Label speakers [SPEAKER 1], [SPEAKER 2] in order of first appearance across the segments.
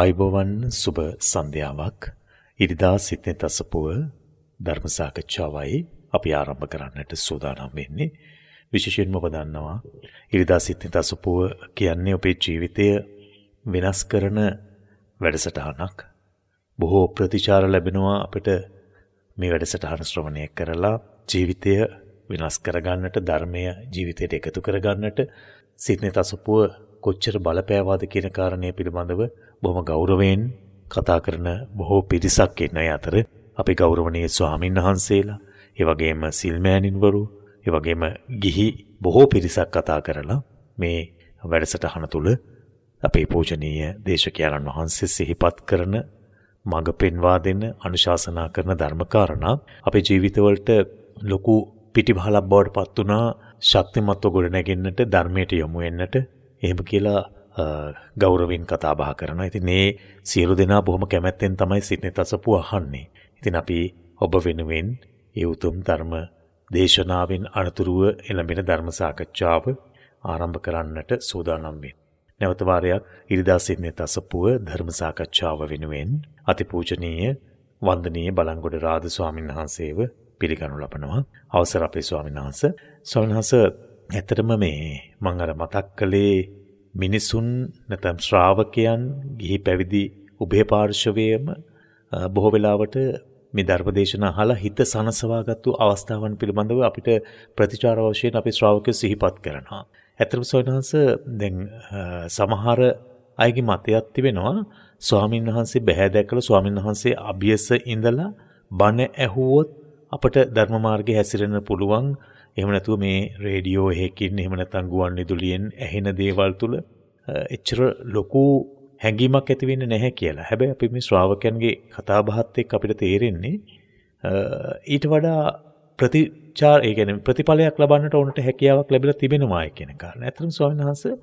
[SPEAKER 1] අයිබෝවන් සුබ සන්ධ්‍යාවක් ඉරිදා සිතේ තසපුව ධර්ම සාකච්ඡාවයි අපි ආරම්භ කරන්නට සූදානම් වෙන්නේ විශේෂයෙන්ම ඔබ දන්නවා ඉරිදා සිතේ තසපුව කියන්නේ ඔබේ ජීවිතය වෙනස් කරන වැඩසටහනක් බොහෝ ප්‍රතිචාර ලැබෙනවා අපිට මේ වැඩසටහන ශ්‍රවණය කරලා ජීවිතය වෙනස් කරගන්නට ධර්මය ජීවිතයට එකතු කරගන්නට සිතේ තසපුව කොච්චර බලපෑවාද කියන කාරණය පිළිබඳව බොහොම ගෞරවයෙන් කතා කරන බොහෝ පිරිසක් එන අතර අපි ගෞරවනීය ස්වාමින් වහන්සේලා, ඒ වගේම සිල්මෑණින්වරු, ඒ වගේම ගිහි බොහෝ පිරිසක් කතා කරලා මේ වැඩසටහන තුළ අපේ පූජනීය දේශකයන්න් වහන්සේ සිහිපත් කරන මඟ පෙන්වා දෙන අනුශාසනා කරන ධර්මකාරණා අපේ ජීවිතවලට ලොකු පිටිබහලක් බවට පත් වුණා ශක්තිමත්ව ගොඩනැගෙන්නට ධර්මයට යොමු වෙන්නට එහෙම කියලා ගෞරවෙන් කතා බහ කරනවා. ඉතින් මේ සියලු දෙනා බොහොම කැමැත්තෙන් තමයි සිටනේ තසපු අහන්නේ. ඉතින් අපි ඔබ වෙනුවෙන් ඒ උතුම් ධර්ම දේශනාවෙන් අනතුරුව එළඹෙන ධර්ම සාකච්ඡාව ආරම්භ කරන්නට සූදානම් වෙන්. නැවත වාරයක් ඉරිදා සිටින තසපුව ධර්ම සාකච්ඡාව වෙනුවෙන් අතිපූජනීය වන්දනීය බලංගොඩ රාද ස්වාමීන් වහන්සේව පිළිගනු ලබනවා. අවසර අපේ ස්වාමීන් වහන්සේ. ස්වාමීන් වහන්සේ ඇත්තටම මේ මම අර මතක් කළේ මිනිසුන් නැතම් ශ්‍රාවකයන් ගිහි පැවිදි උභය පාර්ශවයේම බොහෝ වෙලාවට මේ ධර්මදේශන අහලා හිත සනසවාගත්තු අවස්ථාවන් පිළිබඳව අපිට ප්‍රතිචාර වශයෙන් අපි ශ්‍රාවකයෝ සිහිපත් කරනවා. ඇත්තටම සොයනහස දැන් සමහර අයගේ මතයක් තිබෙනවා ස්වාමින් වහන්සේ බැහැ දැකලා ස්වාමින් වහන්සේ අභියස ඉඳලා බණ ඇහුවොත් අපට ධර්ම මාර්ගයේ හැසිරෙන්න පුළුවන් එහෙම නැතුව මේ රේඩියෝ එහෙකින් එහෙම නැත්නම් ගුවන් විදුලියෙන් ඇහෙන දේවල් තුල එච්චර ලොකු හැඟීමක් ඇති වෙන්නේ නැහැ කියලා. හැබැයි අපි මේ ශ්‍රාවකයන්ගේ කතාබහත් එක්ක අපිට තේරෙන්නේ ඊට වඩා ප්‍රතිචාර ඒ කියන්නේ ප්‍රතිඵලයක් ලබන්නට ඕනට හැකියාවක් ලැබිලා තිබෙනවායි කියන කාරණා. ඇත්තටම ස්වාමීන් වහන්සේ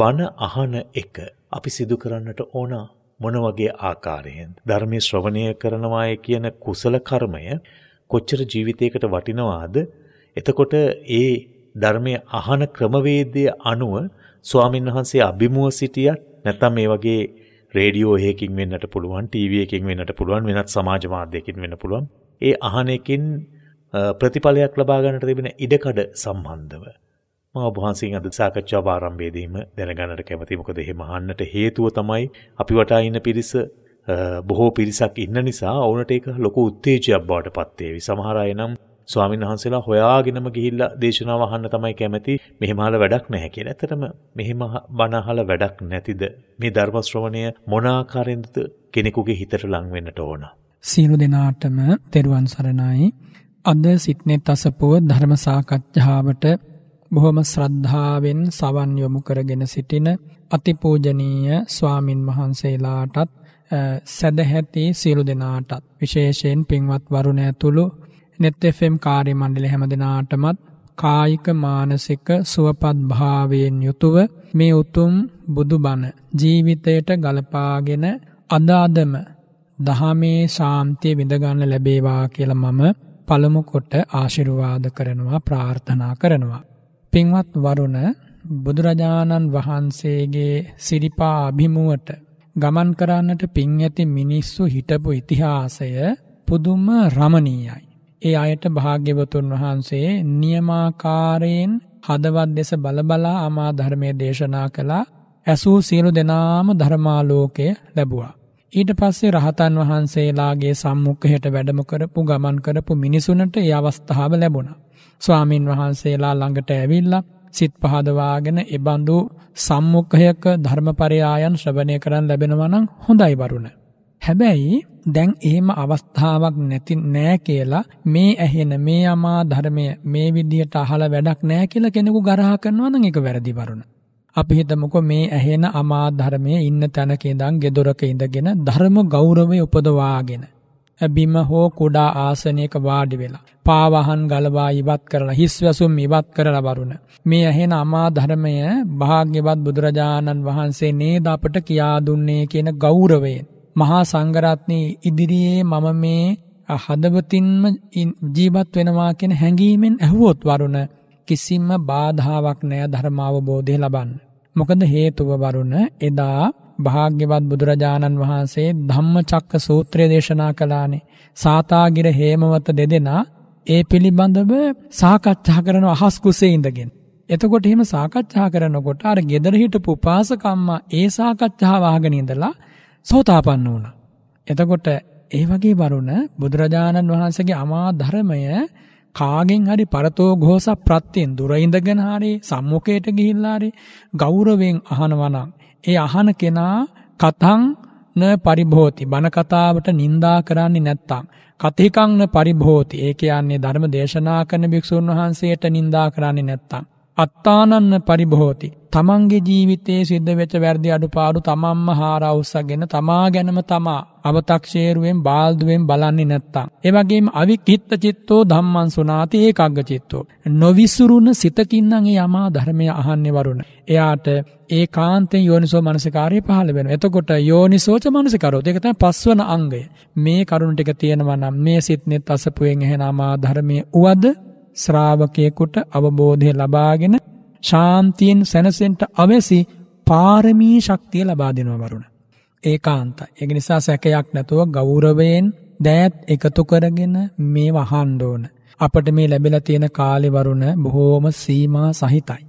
[SPEAKER 1] බණ අහන එක අපි සිදු කරන්නට ඕන මොන වගේ ආකාරයෙන්ද? ධර්මයේ ශ්‍රවණය කරනවායි කියන කුසල කර්මය කොච්චර ජීවිතයකට වටිනවාද? එතකොට ඒ ධර්මය අහන ක්‍රමවේදය අනුව ස්වාමීන් වහන්සේ අභිමුව සිටියත් නැතම් මේ වගේ රේඩියෝ හයකින් වෙන්නට පුළුවන් ටීව එකින් වෙන්නට පුළුවන් වෙනත් සමාජ මාධ්‍යකින් වෙන්න පුළුවන් ඒ අහනකින් ප්‍රතිඵලයක් ලබාගන්නට තිබෙන ඉඩකඩ සම්බන්ධව මම ඔබහන්සින් අද සාකච්ඡා ආරම්භයේදීම දැනගන්නට කැමති මොකද එහෙම අහන්නට හේතුව තමයි අපි වටා ඉන්න පිරිස බොහෝ පිරිසක් ඉන්න නිසා ඔවුනට ඒක ලොකු උත්තේජයක් බවට පත් වේවි. සමහර අය නම් ස්වාමීන් වහන්සේලා හොයාගෙනම ගිහිල්ලා දේශනාව අහන්න තමයි කැමති. මෙහෙම අහලා වැඩක් නැහැ කියලා. ඇත්තටම මෙහෙම බණ අහලා වැඩක් නැතිද? මේ ධර්ම ශ්‍රවණය මොන ආකාරයෙන්ද කෙනෙකුගේ හිතට ලං වෙන්නට ඕන?
[SPEAKER 2] සියලු දෙනාටම තෙරුවන් සරණයි. අද සිට්නෙත් අසපුව ධර්ම සාකච්ඡාවට බොහොම ශ්‍රද්ධාවෙන් සවන් යොමු කරගෙන සිටින අතිපූජනීය ස්වාමින් වහන්සේලාටත් සදැහැති සියලු දෙනාටත් විශේෂයෙන් පින්වත් වරුණ ඇතුළු නෙත් FM කාර්ය මණ්ඩලය හැම දිනාටමත් කායික මානසික සුවපත් භාවයෙන් යුතුව මේ උතුම් බුදුබණ ජීවිතයට ගලපාගෙන අද අදම දහමේ ශාන්තිය විඳගන්න ලැබේවා කියලා මම පළමු කොට ආශිර්වාද කරනවා ප්‍රාර්ථනා කරනවා පින්වත් වරුණ බුදුරජාණන් වහන්සේගේ සිරිපා අභිමුවට ගමන් කරන්නට පින් ඇති මිනිස්සු හිටපු ඉතිහාසය පුදුම රමණීයයි ඒ අයට භාග්‍යවතුන් වහන්සේ නියමාකාරයෙන් හදවත් දෙස බලබලා අමා ධර්මය දේශනා කළා ඇසූ සියලු දෙනාම ධර්මාලෝකය ලැබුවා. ඊට පස්සේ රහතන් වහන්සේලාගේ සම්මුඛයට වැඩම කරපු ගමන් කරපු මිනිසුන්ට ඒ අවස්ථාව ලැබුණා. ස්වාමින් වහන්සේලා ළඟට ඇවිල්ලා සිත් පහදවාගෙන එබඳු සම්මුඛයක ධර්මපරයායන් ශ්‍රවණය කරන් ලැබෙනවා නම් හොඳයි වරුණ. හැබැයි දැන් එහෙම අවස්ථාවක් නැති නෑ කියලා මේ ඇහෙන මේ අමා ධර්මය මේ විදිහට අහලා වැඩක් නෑ කියලා කෙනෙකු ගරහ කරනවා නම් ඒක වැරදි වරුණ. අපි හිතමුකෝ මේ ඇහෙන අමා ධර්මයේ ඉන්න තැනක ඉඳන් ගෙදොරක ඉඳගෙන ධර්ම ගෞරවය උපදවාගෙන බිම හෝ කුඩා ආසනයක වාඩි වෙලා පාවහන් ගලවා ඉවත් කරලා හිස්වැසුම් ඉවත් කරලා වරුණ මේ ඇහෙන අමා ධර්මය භාග්‍යවත් බුදුරජාණන් වහන්සේ නේද අපට කියා දුන්නේ කියන ගෞරවයෙන් මහා සංඝරත්නයේ ඉදිරියේ මම මේ හදවතින්ම ජීවත් වෙනවා කියන හැඟීමෙන් ඇහුවොත් වරුණ කිසිම බාධාවක් නෑ ධර්ම අවබෝධය ලබන්න. මොකද හේතුව වරුණ එදා භාග්‍යවත් බුදුරජාණන් වහන්සේ ධම්මචක්ක සූත්‍රය දේශනා කළානේ. සාතාගිර හේමවත දෙදෙනා ඒ පිළිබඳව සාකච්ඡා කරන අහස් කුසේ ඉඳගෙන. එතකොට එහෙම සාකච්ඡා කරනකොට අර gedara හිටපු උපාසකම්මා ඒ සාකච්ඡාව අහගෙන ඉඳලා සෝතාපන්න වුණා. එතකොට ඒ වගේ වරුණ බුදුරජාණන් වහන්සේගේ අමා ධර්මය කාගෙන් හරි පරතෝ ഘോഷ ප්‍රත්‍යයෙන් දුර ඉඳගෙන හරි සම්මුඛයට ගිහිල්ලා හරි ගෞරවයෙන් අහනවා නම් ඒ අහන කෙනා කතං න පරිභෝති බණ කතාවට නිඳා කරන්නේ නැත්තම් කතිකං න පරිභෝති ඒ කියන්නේ ධර්ම දේශනා කරන භික්ෂුන් වහන්සේට නිඳා කරන්නේ නැත්තම් අත්තානන්න පරිභෝති. තමන්ගේ ජීවිතයේ සිද්ධ වෙච්ච වැරදි අඩුපාඩු තමන්ම හාරවුස්සගෙන තමා ගැනම තමා අවතක්ෂේරුවෙන් බාල්දුවෙන් බලන්නේ නැත්තම්. ඒ වගේම අවිකිත්ත චිත්තෝ ධම්මං සුණාති ඒකග්ග චිත්තෝ. නොවිසුරුන සිතකින් නම් ඒ යමා ධර්මය අහන්නේ වරුණ. එයාට ඒකාන්තයෙන් යෝනිසෝ මනසිකාරය පහළ වෙනවා. එතකොට යෝනිසෝච මනසිකාරෝ. ඒක තමයි පස්වන අංගය. මේ කරුණ ටික තියෙනවා නම් මේ සිත්නෙත් අසපුවෙන් එහෙනම් ආ ධර්මයේ උවද ශ්‍රාවකයෙකුට අවබෝධය ලබාගෙන ශාන්තියෙන් සැනසෙන්ට අවැසි පාරමී ශක්තිය ලබා දෙනවා වරුණ. ඒකාන්ත. ඒක නිසා සැකයක් නැතුව ගෞරවයෙන් දෑත් එකතු කරගෙන මේ වහන්න ඕන. අපට මේ ලැබිලා තියෙන කාලේ වරුණ බොහෝම සීමා සහිතයි.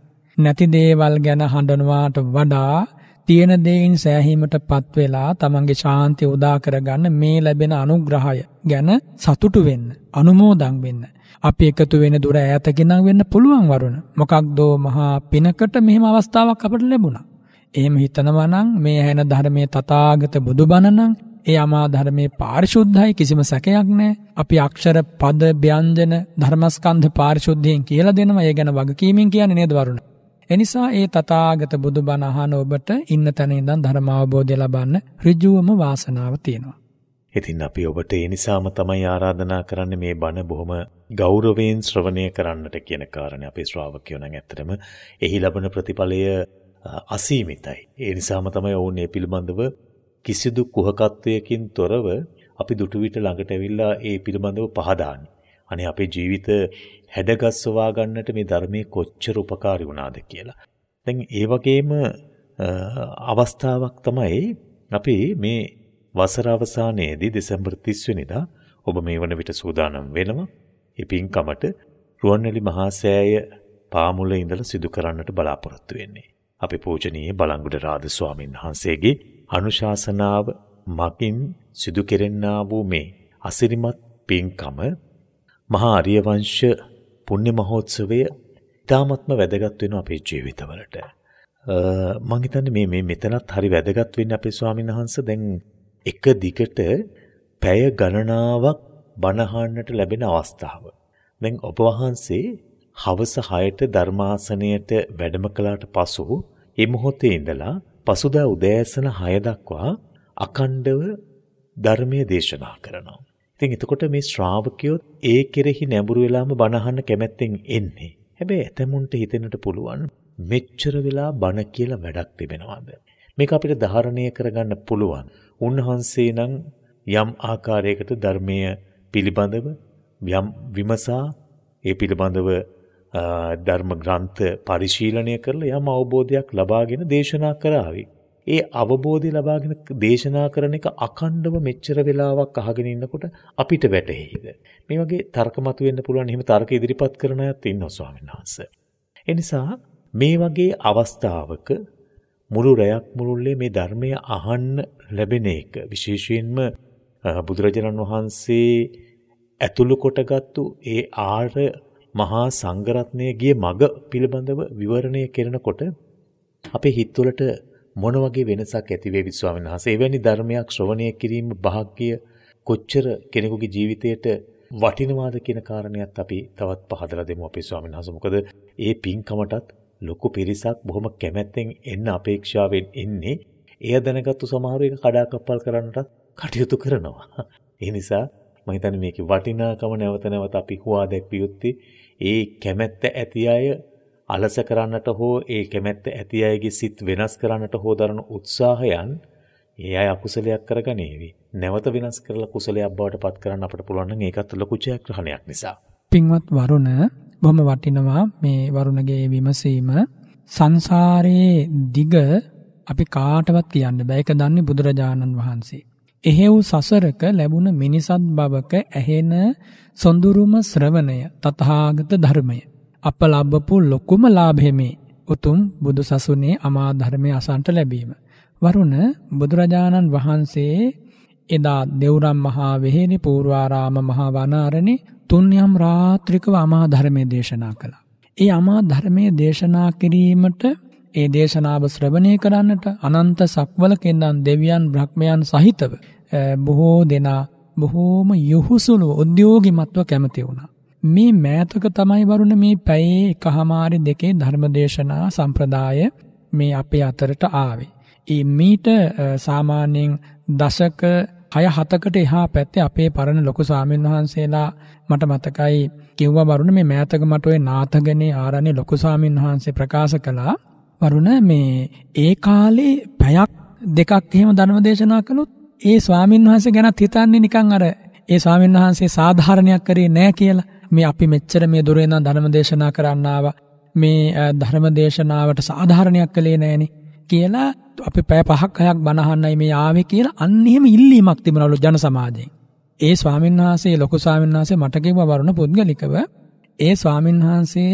[SPEAKER 2] නැති දේවල් ගැන හඬනවාට වඩා තියෙන දෙයින් සෑහීමටපත් වෙලා තමන්ගේ ශාන්තිය උදා කරගන්න මේ ලැබෙන අනුග්‍රහය ගැන සතුටු වෙන්න, අනුමෝදන් වෙන්න. අපි එකතු වෙන දුර ඈත ගෙනම් වෙන්න පුළුවන් වරුණ. මොකක්දෝ මහා පිනකට මෙහෙම අවස්ථාවක් අපට ලැබුණා. එහෙම හිතනවා නම් මේ ඇහෙන ධර්මයේ තථාගත බුදුබණ නම් ඒ අමා ධර්මයේ පාරිශුද්ධයි කිසිම සැකයක් නැහැ. අපි අක්ෂර පද ව්‍යංජන ධර්මස්කන්ධ පාරිශුද්ධියෙන් කියලා දෙනවා. ඒ ගැන වගකීමෙන් කියන්නේ නේද වරුණ? එනිසා ඒ තථාගත බුදුබණ අහන ඔබට ඉන්න තැන ඉඳන් ධර්ම අවබෝධය ලබන්න ඍජුවම වාසනාව තියෙනවා.
[SPEAKER 1] ඉතින් අපි ඔබට ඒ නිසාම තමයි ආරාධනා කරන්නේ මේ බණ බොහොම ගෞරවයෙන් ශ්‍රවණය කරන්නට කියන කාරණේ අපේ ශ්‍රාවකයෝ නම් ඇත්තටම එහි ලබන ප්‍රතිඵලය අසීමිතයි. ඒ නිසාම තමයි ඔවුන් මේ පිළිබඳව කිසිදු කුහකත්වයකින් තොරව අපි දුටුවිට ළඟට ඇවිල්ලා ඒ පිළිබඳව පහදාන්නේ. අනේ අපේ ජීවිත හැඩගස්වා ගන්නට මේ ධර්මයේ කොච්චර උපකාරී වුණාද කියලා. දැන් ඒ වගේම අවස්ථාවක් තමයි අපි මේ වසර අවසානයේදී දෙසැම්බර් 30 වෙනිදා ඔබ මේ වන විට සූදානම් වෙනවා. ඒ පින්කමට රුවන්වැලි මහා සෑය පාමුල ඉඳලා සිදු කරන්නට බලාපොරොත්තු වෙන්නේ. අපි පූජනීය බලංගුඩ රාද ස්වාමීන් වහන්සේගේ අනුශාසනාව මකින් සිදු කෙරෙන්නා වූ මේ අසිරිමත් පින්කම මහා ආර්ය වංශ පුණ්‍ය මහෝත්සවය ඉතාමත්ම වැදගත් වෙන අපේ ජීවිතවලට. මම හිතන්නේ මේ මේ මෙතනත් හරි වැදගත් වෙන්නේ අපේ ස්වාමීන් වහන්සේ දැන් එක දිගට පැය ගණනාවක් බණහන්නට ලැබෙන අවස්ථාව. දැන් ඔබ වහන්සේ හවස 6ට ධර්මාසනයට වැඩම කළාට පසු ඒ මොහොතේ ඉඳලා පසුදා උදෑසන 6 දක්වා අකණ්ඩව ධර්මයේ දේශනා කරනවා. ඉතින් එතකොට මේ ශ්‍රාවකයෝ ඒ කෙරෙහි නැඹුරු වෙලාම බණහන්න කැමැත්තෙන් එන්නේ. හැබැයි ඇතමුන්ට හිතෙන්නට පුළුවන් මෙච්චර වෙලා බණ කියලා වැඩක් තිබෙනවද? මේක අපිට ධාරණය කරගන්න පුළුවන්. උන්වහන්සේ නම් යම් ආකාරයකට ධර්මය පිළිබඳව යම් විමසා ඒ පිළිබඳව ධර්ම ග්‍රන්ථ පරිශීලනය කරලා යම් අවබෝධයක් ලබාගෙන දේශනා කරાવી. ඒ අවබෝධය ලබාගෙන දේශනා කරන එක අඛණ්ඩව මෙච්චර වෙලාවක් අහගෙන ඉන්නකොට අපිට වැටහෙයිද? මේ වගේ තර්ක මතුවෙන්න පුළුවන් එහෙම තර්ක ඉදිරිපත් කරන අයත් ඉන්නවා ස්වාමීන් වහන්සේ. ඒ නිසා මේ වගේ අවස්ථාවක මුළු රැයක් මුළුල්ලේ මේ ධර්මය අහන්න ලැබෙන එක විශේෂයෙන්ම බුදුරජාණන් වහන්සේ ඇතුළු කොටගත්තු ඒ ආර්ය මහා සංඝරත්නය ගිය මඟ පිළිබඳව විවරණය කරනකොට අපේ හිත්වලට මොන වගේ වෙනසක් ඇති වේවි ස්වාමීන් වහන්සේ එවැනි ධර්මයක් ශ්‍රවණය කිරීම භාග්‍ය කොච්චර කෙනෙකුගේ ජීවිතයට වටිනවාද කියන කාරණයක් අපි තවත් පහදලා දෙමු අපේ ස්වාමීන් වහන්සේ මොකද ඒ පින්කමටත් ලොකු පිරිසක් බොහොම කැමැත්තෙන් එන්න අපේක්ෂාවෙන් එන්නේ එය දැනගත්තු සමහර එක කඩාකප්පල් කරන්නටත් කටයුතු කරනවා. ඒ නිසා මම හිතන්නේ මේකේ වටිනාකම නැවත නැවත අපි හුවා දැක්විය යුත්තේ ඒ කැමැත්ත ඇති අය අලස කරන්නට හෝ ඒ කැමැත්ත ඇති අයගේ සිත් වෙනස් කරන්නට හෝ දරන උත්සාහයන් ඒ අය අකුසලයක් කරගනේවි. නැවත වෙනස් කරලා කුසලයක් බවට පත් කරන්න අපට පුළුවන් නම් ඒකත් ලොකු ජයග්‍රහණයක් නිසා.
[SPEAKER 2] පින්වත් වරුණ බොහොම වටිනවා මේ වරුණගේ විමසීම සංසාරයේ දිග අපි කාටවත් කියන්න බෑ ඒක දන්නේ බුදුරජාණන් වහන්සේ. එහෙව් සසරක ලැබුණ මිනිසත් බවක ඇහෙන සොඳුරුම ශ්‍රවණය තථාගත ධර්මය. අප ලබපු ලොකුම ලාභය මේ උතුම් බුදු සසුනේ අමා ධර්මය අසන්ට ලැබීම. වරුණ බුදුරජාණන් වහන්සේ එදා දෙවුරම් මහා වෙහෙනි පූර්වාරාම මහා වනාරණේ තුන්යම් රාත්‍රිකව අමා ධර්මයේ දේශනා කළා. ඒ අමා ධර්මයේ දේශනා කිරීමට ඒ දේශනාව ශ්‍රවණය කරන්නට අනන්ත සක්වල කෙන්දන් දෙවියන් බ්‍රහ්මයන් සහිතව බොහෝ දෙනා බොහෝම යොහුසුළු උද්‍යෝගිමත්ව කැමති වුණා. මේ මෑතක තමයි වරුණ මේ පැයේ එකහමාරි දෙකේ ධර්මදේශනා සම්ප්‍රදාය මේ අපේ අතරට ආවේ. ඒ මීට සාමාන්‍යයෙන් දශක හය හතකට එහා පැත්තේ අපේ පරණ ලොකු ස්වාමීන් වහන්සේලා මට මතකයි කිව්වා වරුණ මේ මෑතක මට ওই නාථගනේ ආරණ්‍ය ලොකු ස්වාමීන් වහන්සේ ප්‍රකාශ කළා වරුණ මේ ඒ කාලේ පැයක් දෙකක් එහෙම ධර්ම දේශනා කළොත් ඒ ස්වාමීන් වහන්සේ ගැනත් හිතන්නේ නිකන් අර ඒ ස්වාමීන් වහන්සේ සාධාරණයක් කරේ නැහැ කියලා මේ අපි මෙච්චර මේ දුරේ ඉඳන් ධර්ම දේශනා කරන්න ආවා මේ ධර්ම දේශනාවට සාධාරණයක් කළේ නැහනේ කියලා අපි පැය පහක් හයක් බණහන්නයි මේ ආවේ කියලා අන්න එහෙම ඉල්ලීමක් තිබුණලු ජන සමාජයෙන්. ඒ ස්වාමීන් වහන්සේ ලොකු ස්වාමීන් වහන්සේ මට කිව්වා වරුණ පුද්ගලිකව ඒ ස්වාමීන් වහන්සේ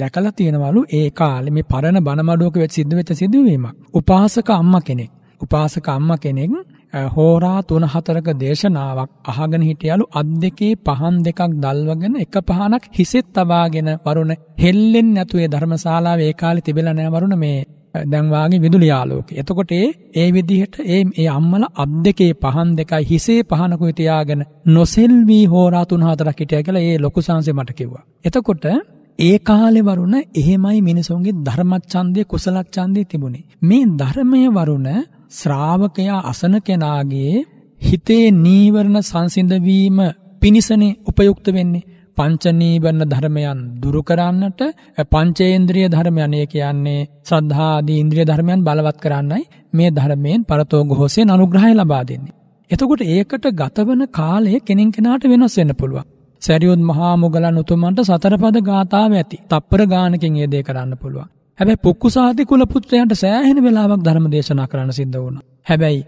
[SPEAKER 2] දැකලා තියෙනවලු ඒ කාලේ මේ පරණ බණමඩුවක වෙච්ච සිද්ධ වෙච්ච සිදුවීමක්. උපාසක අම්මා කෙනෙක්. උපාසක අම්මා කෙනෙක් හෝරා 3-4ක දේශනාවක් අහගෙන හිටියලු අත් දෙකේ පහන් දෙකක් දල්වගෙන එක පහනක් හිසෙත් තබාගෙන වරුණ හෙල්ලෙන්නේ නැතුව ධර්මශාලාවේ ඒ කාලේ තිබෙලා නැහැ වරුණ මේ දැන් වාගේ විදුලි ආලෝකය. එතකොට ඒ විදිහට ඒ ඒ අම්මලා අබ් දෙකේ පහන් දෙකයි හිසේ පහනකුයි තියාගෙන නොසෙල්වි හෝරා තුන හතරක් හිටියා කියලා ඒ ලොකු සංසේ මට කිව්වා. එතකොට ඒ කාලේ වරුණ එහෙමයි මිනිසුන්ගේ ධර්මච්ඡන්දය කුසලච්ඡන්දය තිබුණේ. මේ ධර්මයේ වරුණ ශ්‍රාවකයා අසන කෙනාගේ හිතේ නීවරණ සංසිඳ වීම පිනිසනේ උපයුක්ත වෙන්නේ. පංචනීවරණ ධර්මයන් දුරු කරන්නට පංචේන්ද්‍රිය ධර්මයන් ඒ කියන්නේ ශ්‍රද්ධා ආදී ඉන්ද්‍රිය ධර්මයන් බලවත් කරන්නයි මේ ධර්මයෙන් පරතෝග හොසෙන් අනුග්‍රහය ලබා දෙන්නේ. එතකොට ඒකට ගතවන කාලය කෙනෙන් කෙනාට වෙනස් වෙන්න පුළුවන්. සැරියොත් මහා මුගලන් උතුමන්ට සතරපද ගාථාව ඇති. තප්පර ගානකින් ඒ දේ කරන්න පුළුවන්. හැබැයි පුක්කුසාති කුල පුත්‍රයන්ට සෑහෙන වෙලාවක් ධර්ම දේශනා කරන්න සිද්ධ වුණා. හැබැයි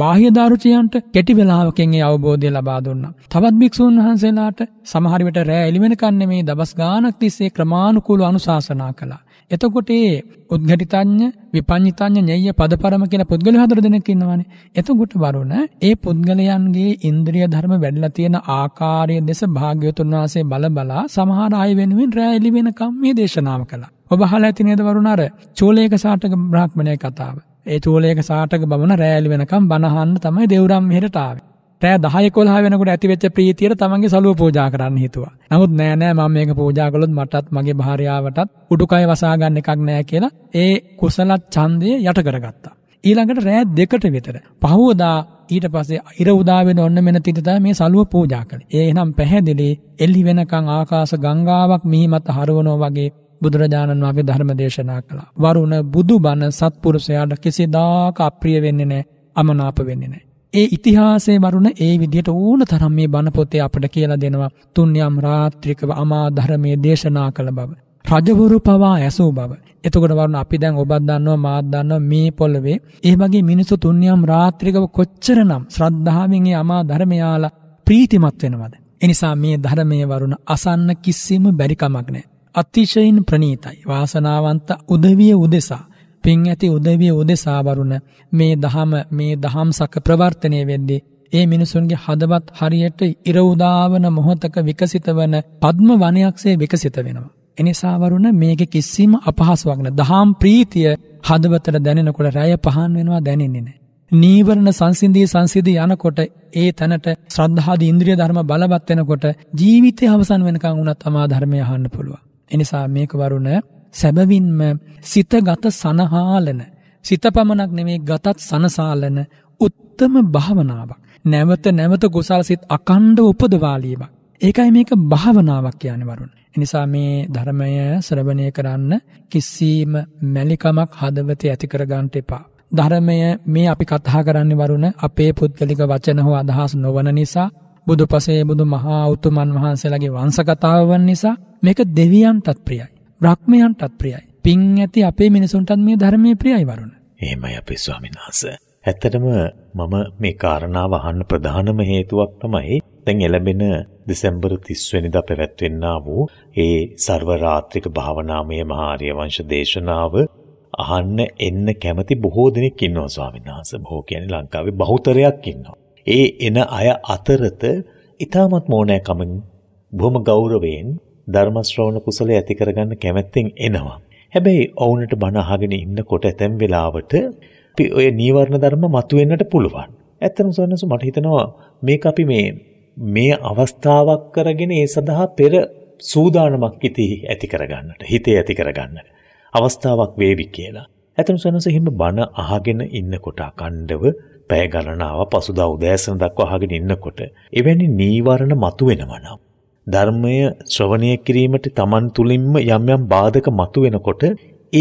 [SPEAKER 2] බාහ්‍ය දාරුචියන්ට කෙටි වෙලාවකින් ඒ අවබෝධය ලබා දුන්නා. තවත් භික්ෂුන් වහන්සේලාට සමහර විට රෑ එළිවෙනකන් නෙමේ දවස් ගාණක් තිස්සේ ක්‍රමානුකූලව අනුශාසනා කළා. එතකොට ඒ උද්ඝටිතඥ විපඤ්ඤිතඥ ඤෙය්‍ය පදපරම කියලා පුද්ගලයන් හතර දෙනෙක් ඉන්නවානේ. එතකොට වරුණ ඒ පුද්ගලයන්ගේ ඉන්ද්‍රිය ධර්ම වැඩිලා තියෙන ආකාරය දෙස භාග්‍යවතුන් වහන්සේ බල බලා සමහර අය වෙනුවෙන් රෑ එළි වෙනකම් මේ දේශනාව කළා. ඔබ අහලා ඇති නේද වරුණ අර චූලේක සාටක බ්‍රාහ්මණයේ කතාව. ඒ චූලයක සාටක බමන රෑලි වෙනකම් බණහන්න තමයි දෙවුරම් මෙහෙට ආවේ. රෑ 10 11 වෙනකොට ඇතිවෙච්ච ප්‍රීතියට තමන්ගේ සලුව පූජා කරන්න හිතුවා. නමුත් නෑ නෑ මම මේක පූජා කළොත් මටත් මගේ භාර්යාවටත් උඩුකය වසා ගන්න එකක් නෑ කියලා ඒ කුසල ඡන්දය යට කරගත්තා. ඊළඟට රෑ දෙකට විතර පහවදා ඊට පස්සේ ඉර උදා වෙන ඔන්න මෙන තිත තමයි මේ සලුව පූජා කළේ. ඒ එහෙනම් පැහැදිලි එළි වෙනකන් ආකාශ ගංගාවක් මිහිමත හරවනවා වගේ බුදුරජාණන් වගේ ධර්ම දේශනා කළා. වරුණ බුදු බණ සත්පුරුෂයාට කිසිදාක අප්‍රිය වෙන්නේ නෑ අමනාප වෙන්නේ නෑ. ඒ ඉතිහාසේ වරුණ ඒ විදිහට ඕන තරම් මේ බණ පොතේ අපට කියලා දෙනවා තුන්යම් රාත්‍රිකව අමා ධර්මයේ දේශනා කළ බව. රජවරු පවා ඇසූ බව. එතකොට වරුණ අපි දැන් ඔබත් දන්නවා මාත් දන්නවා මේ පොළවේ ඒ වගේ මිනිසු තුන්යම් රාත්‍රිකව කොච්චරනම් ශ්‍රද්ධාවෙන් ඒ අමා ධර්මයාලා ප්‍රීතිමත් වෙනවද? එනිසා මේ ධර්මයේ වරුණ අසන්න කිසිම බැරි කමක් නැහැ. අතිශයින් ප්‍රනීතයි. වාසනාවන්ත උදවිය උදෙසා පින් ඇති උදවිය උදෙසා වරුණ මේ දහම මේ දහම් සක ප්‍රවර්තනය වෙද්දී ඒ මිනිසුන්ගේ හදවත් හරියට ඉර උදාවන මොහොතක විකසිත වන පද්ම වනයක්සේ විකසිත වෙනවා. එනිසා වරුණ මේක කිසිම අපහසුාවක් නෑ. දහම් ප්‍රීතිය හදවතට දැනෙනකොට රැය පහන් වෙනවා දැනෙන්නේ නෑ. නීවරණ සංසිඳී සංසිඳී යනකොට ඒ තැනට ශ්‍රද්ධාදී ඉන්ද්‍රිය ධර්ම බලවත් වෙනකොට ජීවිතය අවසන් වෙනකන් වුණත් අමා ධර්මය අහන්න පුළුවන්. එනිසා මේක වරුණ සැබවින්ම සිතගත සනහාලන සිත පමණක් නෙමේ ගතත් සනසාලන උත්තම භාවනාවක්. නැවත නැවත ගොසල් සිත් අකණ්ඩ උපදවාලීමක්. ඒකයි මේක භාවනාවක් කියන වරුණ. එනිසා මේ ධර්මය ශ්‍රවණය කරන්න කිසිම මැලිකමක් හදවතේ ඇති කරගන්න එපා. ධර්මය මේ අපි කතා කරන්න වරුණ අපේ පුද්ගලික වචන හෝ අදහස් නොවන නිසා බුදු පසේ බුදු මහා උතුමන් වහන්සේලාගේ වංසකතාවන් නිසා මේක දෙවියන්ටත් ප්‍රියයි. බ්‍රහ්මයන්ටත් ප්‍රියයි. පින් ඇති අපේ මිනිසුන්ටත් මේ ධර්මයේ ප්‍රියයි වරුණ.
[SPEAKER 1] එහෙමයි අපේ ස්වාමීන් වහන්සේ. ඇත්තටම මම මේ කාරණාව අහන්න ප්‍රධානම හේතුවක් තමයි දැන් එළඹෙන දෙසැම්බර් 30 වෙනිදා පැවැත්වෙන්නා වූ ඒ ਸਰවරාත්‍රික භාවනාමය මහා ආර්ය වංශ දේශනාව අහන්න එන්න කැමති බොහෝ දෙනෙක් ඉන්නවා ස්වාමීන් වහන්සේ. බොහෝ කියන්නේ ලංකාවේ බහුතරයක් ඉන්නවා. ඒ එන අය අතරත ඉතාමත් මෝනෑකමින් බොහොම ගෞරවයෙන් ධර්ම ශ්‍රවණ කුසලය ඇති කරගන්න කැමැත්තෙන් එනවා. හැබැයි ඔවුන්ට බණ අහගෙන ඉන්නකොට ඇතැම් වෙලාවට අපි ඔය නීවරණ ධර්ම මතුවෙන්නට පුළුවන්. ඇත්තම සොන්නස මට හිතනවා මේක අපි මේ මේ අවස්ථාවක් කරගෙන ඒ සඳහා පෙර සූදානමක් ඉති ඇති කරගන්නට හිතේ ඇති කරගන්නට අවස්ථාවක් වේවි කියලා. ඇතම සොන්නස එහෙම බණ අහගෙන ඉන්නකොට අකණ්ඩව පැය ගණනාව පසුදා උදෑසන දක්වා අහගෙන ඉන්නකොට එවැනි නීවරණ මතුවෙනවා නම් ධර්මය ශ්‍රවණය කිරීමට Taman තුලින්ම යම් යම් බාධක මතුවෙනකොට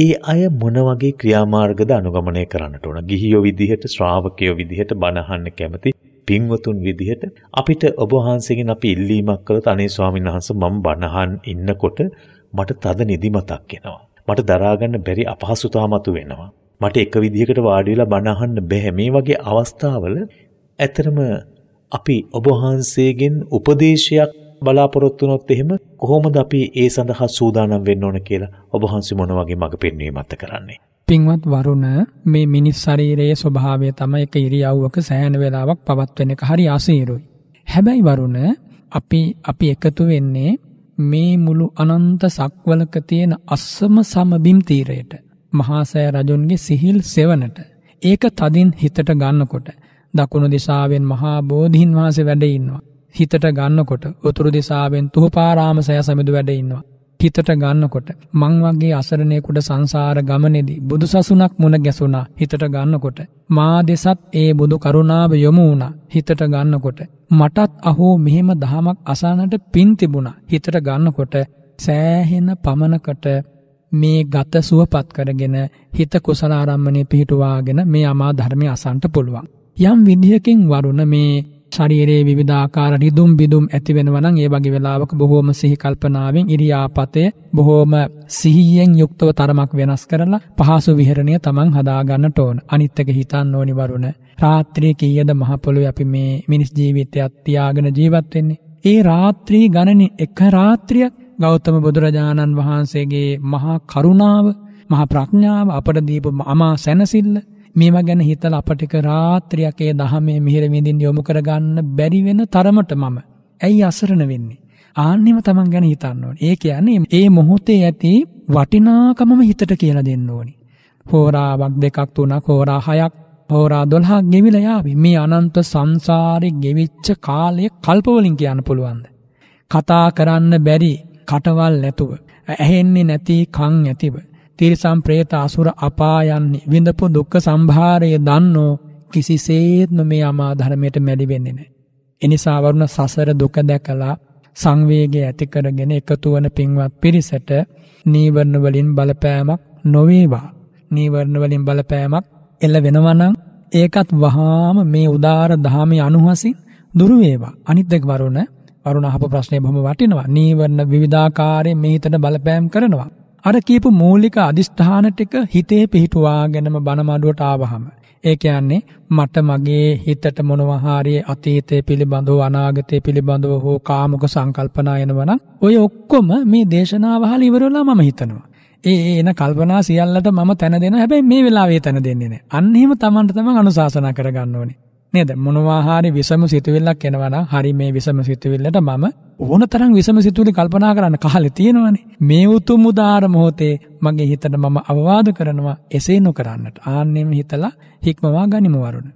[SPEAKER 1] ඒ අය මොන වගේ ක්‍රියාමාර්ගද අනුගමනය කරන්නට ඕන ගිහියෝ විදිහට ශ්‍රාවකයෝ විදිහට බණහන්න කැමති පින්වතුන් විදිහට අපිට ඔබ වහන්සේගෙන් අපි ඉල්ලීමක් කළොත් අනේ ස්වාමීන් වහන්සේ මම බණහන් ඉන්නකොට මට තද නිදිමතක් එනවා. මට දරාගන්න බැරි අපහසුතාවක් මතුවෙනවා. මට එක විදිහකට වාඩි වෙලා බණ අහන්න බෑ මේ වගේ අවස්ථාවල ඇතරම අපි ඔබ වහන්සේගෙන් උපදේශයක් බලාපොරොත්තු වුණොත් එහෙම කොහොමද අපි ඒ සඳහා සූදානම් වෙන්න ඕන කියලා ඔබ වහන්සේ මොන වගේ මඟ පෙන්වීමක්ද කරන්නේ
[SPEAKER 2] පින්වත් වරුණ මේ මිනිස් ශරීරයේ ස්වභාවය තමයි එක ඉරියව්වක සෑහෙන වෙලාවක් පවත්වන එක හරි අසීරුයි. හැබැයි වරුණ අපි අපි එකතු වෙන්නේ මේ මුළු අනන්ත සක්වලක තියෙන අස්සම සමබිම් තීරයට. මහාසෑ රජුන්ගේ සිහිල් සෙවනට ඒක තදින් හිතට ගන්නකොට දකුණු දිසාවෙන් මහා බෝධීන් වහන්සේ වැඩ ඉන්නවා. හිතට ගන්නකොට උතුරු දිසාවෙන් තුහපාරාම සෑ සමිඳු වැඩ ඉන්නවා. හිතට ගන්නකොට මං වගේ අසරණයෙකුට සංසාර ගමනේදී බුදු සසුනක් මුණ ගැසුණා හිතට ගන්නකොට මා දෙසත් ඒ බුදු කරුණාව යොමු වුණා හිතට ගන්නකොට මටත් අහෝ මෙහෙම දහමක් අසන්නට පින් තිබුණා හිතට ගන්නකොට සෑහෙන පමනකට මේ ගත සුවපත් කරගෙන හිත කුසල ආරම්මණය පිහිටුවාගෙන මේ අමා ධර්මය අසන්ට පුළුවන්. යම් විදිහකින් වරුණ මේ ශරීරයේ විවිධාකාර රිදුම් බිදුම් ඇති වෙනවා නම් ඒ වගේ වෙලාවක බොහෝම සිහි කල්පනාවෙන් ඉරියාපතේ බොහෝම සිහියෙන් යුක්තව තරමක් වෙනස් කරලා පහසු විහරණය තමන් හදා ගන්නට ඕන. අනිත් එක හිතන්න ඕනි වරුණ. රාත්‍රියේ කීයද මහ පොළොවේ අපි මේ මිනිස් ජීවිතයත් තියාගෙන ජීවත් වෙන්නේ? ඒ රාත්‍රී ගණනේ එක රාත්‍රියක් ගෞතම බුදුරජාණන් වහන්සේගේ මහා කරුණාව මහා ප්‍රඥාව අපට දීපු අමා සැනසිල්ල මේවා ගැන හිතලා අපට එක රාත්‍රියක් ඒ දහමේ මිහිර විඳින්න යොමු කරගන්න බැරි වෙන තරමට මම ඇයි අසරණ වෙන්නේ ආන්නෙම Taman ගැන හිතන්න ඕනේ. ඒ කියන්නේ මේ මොහොතේ ඇති වටිනාකමම හිතට කියලා දෙන්න ඕනේ. හෝරාවක් දෙකක් තුනක් හෝරා හයක් හෝරා 12ක් ගෙවිලා යාවි. මේ අනන්ත සංසාරේ ගෙවිච්ච කාලය කල්පවලින් කියන්න පුළුවන්ද? කතා කරන්න බැරි කටවල් නැතුව ඇහෙන්නේ නැති කන් ඇතිව තිරිසම් പ്രേත අසුර අපායන්නේ විඳපු දුක්ඛ සම්භාරය දන්නෝ කිසිසේත්ම මේ අමා ධර්මයට මැලි වෙන්නේ නැහැ. එනිසා වරුණ සසර දුක දැකලා සංවේගය ඇති කරගෙන එකතු වන පින්වත් පිරිසට නීවරණ වලින් බලපෑමක් නොවේවා. නීවරණ වලින් බලපෑමක් එළ වෙනවා නම් ඒකත් වහාම මේ උදාාර ධාමයේ අනුහසින් දුර වේවා. අනිත් එක් වරුණ වරුණ අහපු ප්‍රශ්නේ බොහොම වටිනවා. නීවරණ විවිධාකාරයෙන් මේ හිතට බලපෑම් කරනවා. අර කියපු මූලික අදිෂ්ඨාන ටික හිතේ පිහිටුවාගෙනම බණමඩුවට ආවහම ඒ කියන්නේ මට මගේ හිතට මොනවා හරි අතීතය පිළිබඳව අනාගතය පිළිබඳව හෝ කාමක සංකල්පනා එනවනම් ඔය ඔක්කොම මේ දේශනාව අහලා ඉවර වෙලා මම හිතනවා. ඒ එන කල්පනා සියල්ලට මම තැන දෙනවා. හැබැයි මේ වෙලාවේ තැන දෙන්නේ නැහැ. අන්න එහෙම Tamanට තමන් අනුශාසනා කරගන්න ඕනේ. නේද මොනවා හරි විසම සිතුවිල්ලක් එනවා නම් හරි මේ විසම සිතුවිල්ලට මම ඕන තරම් විසම සිතුවිලි කල්පනා කරන්න කහලේ තියෙනවනේ මේ උතුම් උදාර මොහොතේ මගේ හිතට මම අවවාද කරනවා එසේ නොකරන්නට ආන්නෙම හිතලා හික්මවා ගනිමු වරුණ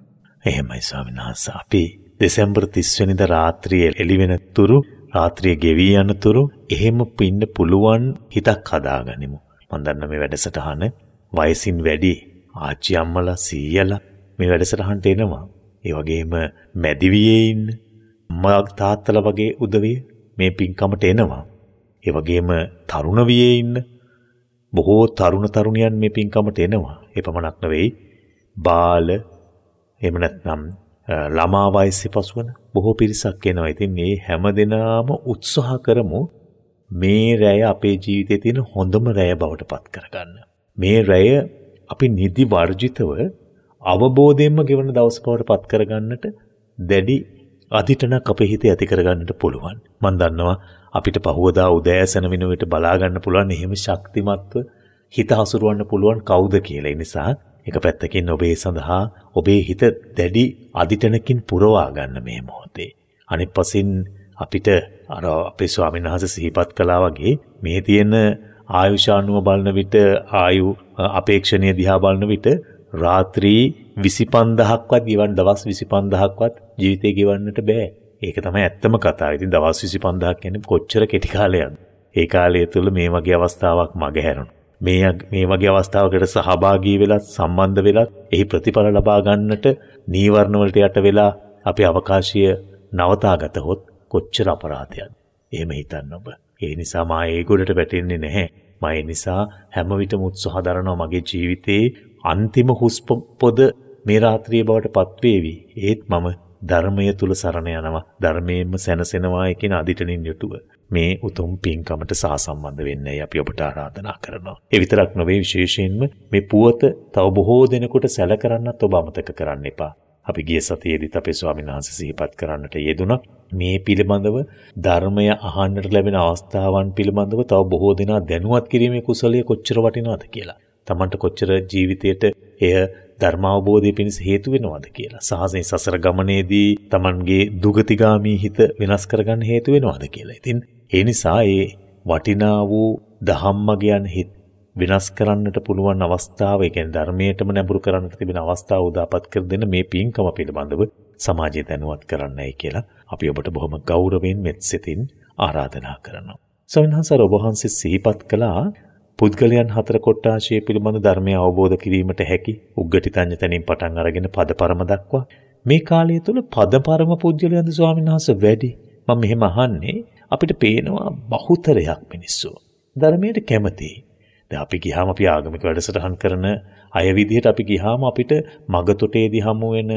[SPEAKER 2] එහෙමයි ස්වාමීන් වහන්සේ
[SPEAKER 1] අපි දෙසැම්බර් 30 වෙනිදා රාත්‍රියේ එළිවෙන තුරු රාත්‍රිය ගෙවී යනතුරු එහෙම පින්න පුළුවන් හිතක් හදාගනිමු මම දන්න මේ වැඩසටහන වයසින් වැඩි ආච්චි අම්මලා සීයලා මේ වැඩසටහනට එනවා ඒ වගේම මැදිවියේ ඉන්න අම්මා තාත්තලා වගේ උදවිය මේ පින්කමට එනවා. ඒ වගේම තරුණ වියේ ඉන්න බොහෝ තරුණ තරුණියන් මේ පින්කමට එනවා. ඒ පමණක් නෙවෙයි බාල එහෙම නැත්නම් ළමා වයසේ පසුවන බොහෝ පිරිසක් එනවා. ඉතින් මේ හැම දිනාම උත්සාහ කරමු මේ රැය අපේ ජීවිතයේ තියෙන හොඳම රැය බවට පත් කරගන්න. මේ රැය අපි නිදි වර්ජිතව අවබෝධයෙන්ම ගෙවන දවස් බවට පත් කරගන්නට දැඩි අධිටනක් අපේ හිතේ ඇති කරගන්නට පුළුවන්. මම දන්නවා අපිට පහුවදා උදෑසන වෙනුවට බලා ගන්න පුළුවන් එහෙම ශක්තිමත්ව හිත හසුරවන්න පුළුවන් කවුද කියලා. ඒ නිසා එක පැත්තකින් ඔබේ සඳහා ඔබේ හිත දැඩි අධිටනකින් පුරවා ගන්න මේ මොහොතේ. අනිත් පසින් අපිට අර අපේ ස්වාමීන් වහන්සේ සිහිපත් කළා වගේ මේ තියෙන ආයුෂානුව බලන විට ආයු අපේක්ෂණීය දිහා බලන විට රාත්‍රී 25000ක්වත් ගෙවන්න දවස් 25000ක්වත් ජීවිතේ ගෙවන්නට බෑ. ඒක තමයි ඇත්තම කතාව. ඉතින් දවස් 25000ක් කියන්නේ කොච්චර කෙටි කාලයක්ද? ඒ කාලය තුළ මේ වගේ අවස්ථාවක් මගහැරුණා. මේ මේ වගේ අවස්ථාවකට සහභාගී වෙලත් සම්බන්ධ වෙලත් එහි ප්‍රතිඵල ලබා ගන්නට නීවරණ වලට යට වෙලා අපේ අවකාශය නවතාගත හොත් කොච්චර අපරාධයක්ද? එහෙම හිතන්න ඔබ. ඒ නිසා මා ඒ ගොඩට වැටෙන්නේ නැහැ. මම නිසා හැම විටම උත්සාහ දරනවා මගේ ජීවිතේ අන්තිම හුස්ම පොද මේ රාත්‍රියේ බවට පත්වේවි. ඒත් මම ධර්මය තුල සරණ යනවා. ධර්මයෙන්ම සැනසෙනවා කියන අදිටනින් යුතුව මේ උතුම් පින්කමට සහසම්බන්ධ වෙන්නයි අපි ඔබට ආරාධනා කරනවා. ඒ විතරක් නොවේ විශේෂයෙන්ම මේ පුවත තව බොහෝ දෙනෙකුට සැල කරන්නත් ඔබ අමතක කරන්න එපා. අපි ගිය සතියේදීත් අපේ ස්වාමීන් වහන්සේ සිහිපත් කරන්නට යෙදුණා. මේ පිළිබඳව ධර්මය අහන්නට ලැබෙන අවස්ථාවන් පිළිබඳව තව බොහෝ දෙනා දැනුවත් කිරීමේ කුසලය කොච්චර වටිනවද කියලා. Tamanට කොච්චර ජීවිතයට එය ධර්මාවබෝධය පිණිස හේතු වෙනවද කියලා. සාහසනේ සසර ගමනේදී Tamanගේ දුගතිගාමී හිත වෙනස් කරගන්න හේතු වෙනවද කියලා. ඉතින් ඒ නිසා ඒ වටිනා වූ ධම්මගයන් හිත වෙනස් කරන්නට පුළුවන් අවස්ථාව, ඒ කියන්නේ ධර්මයටම නැඹුරු කරන්නට තිබෙන අවස්ථාව උදාපත් කර දෙන මේ පින්කම පිළිබඳව සමාජය දැනුවත් කරන්නයි කියලා අපි ඔබට බොහොම ගෞරවයෙන් මෙත් සිතින් ආරාධනා කරනවා. ස්වාමීන් වහන්සේ ඔබ වහන්සේ සිහිපත් කළා පුද්ගලයන් හතර කොට්ටාශය පිළිබඳ ධර්මය අවබෝධ කිරීමට හැකි උග්ගටිතඤ්ඤ තනින් පටන් අරගෙන පදපරම දක්වා මේ කාලය තුල පදපරම පුද්ගලයන්ද ස්වාමීන් වහන්සේ වැඩි මම මෙහෙම අහන්නේ අපිට පේනවා බහුතරයක් මිනිස්සු ධර්මයට කැමති දැන් අපි ගියාම අපි ආගමික වැඩසටහන් කරන අය විදිහට අපි ගියාම අපිට මගතොටේදී හමු වෙන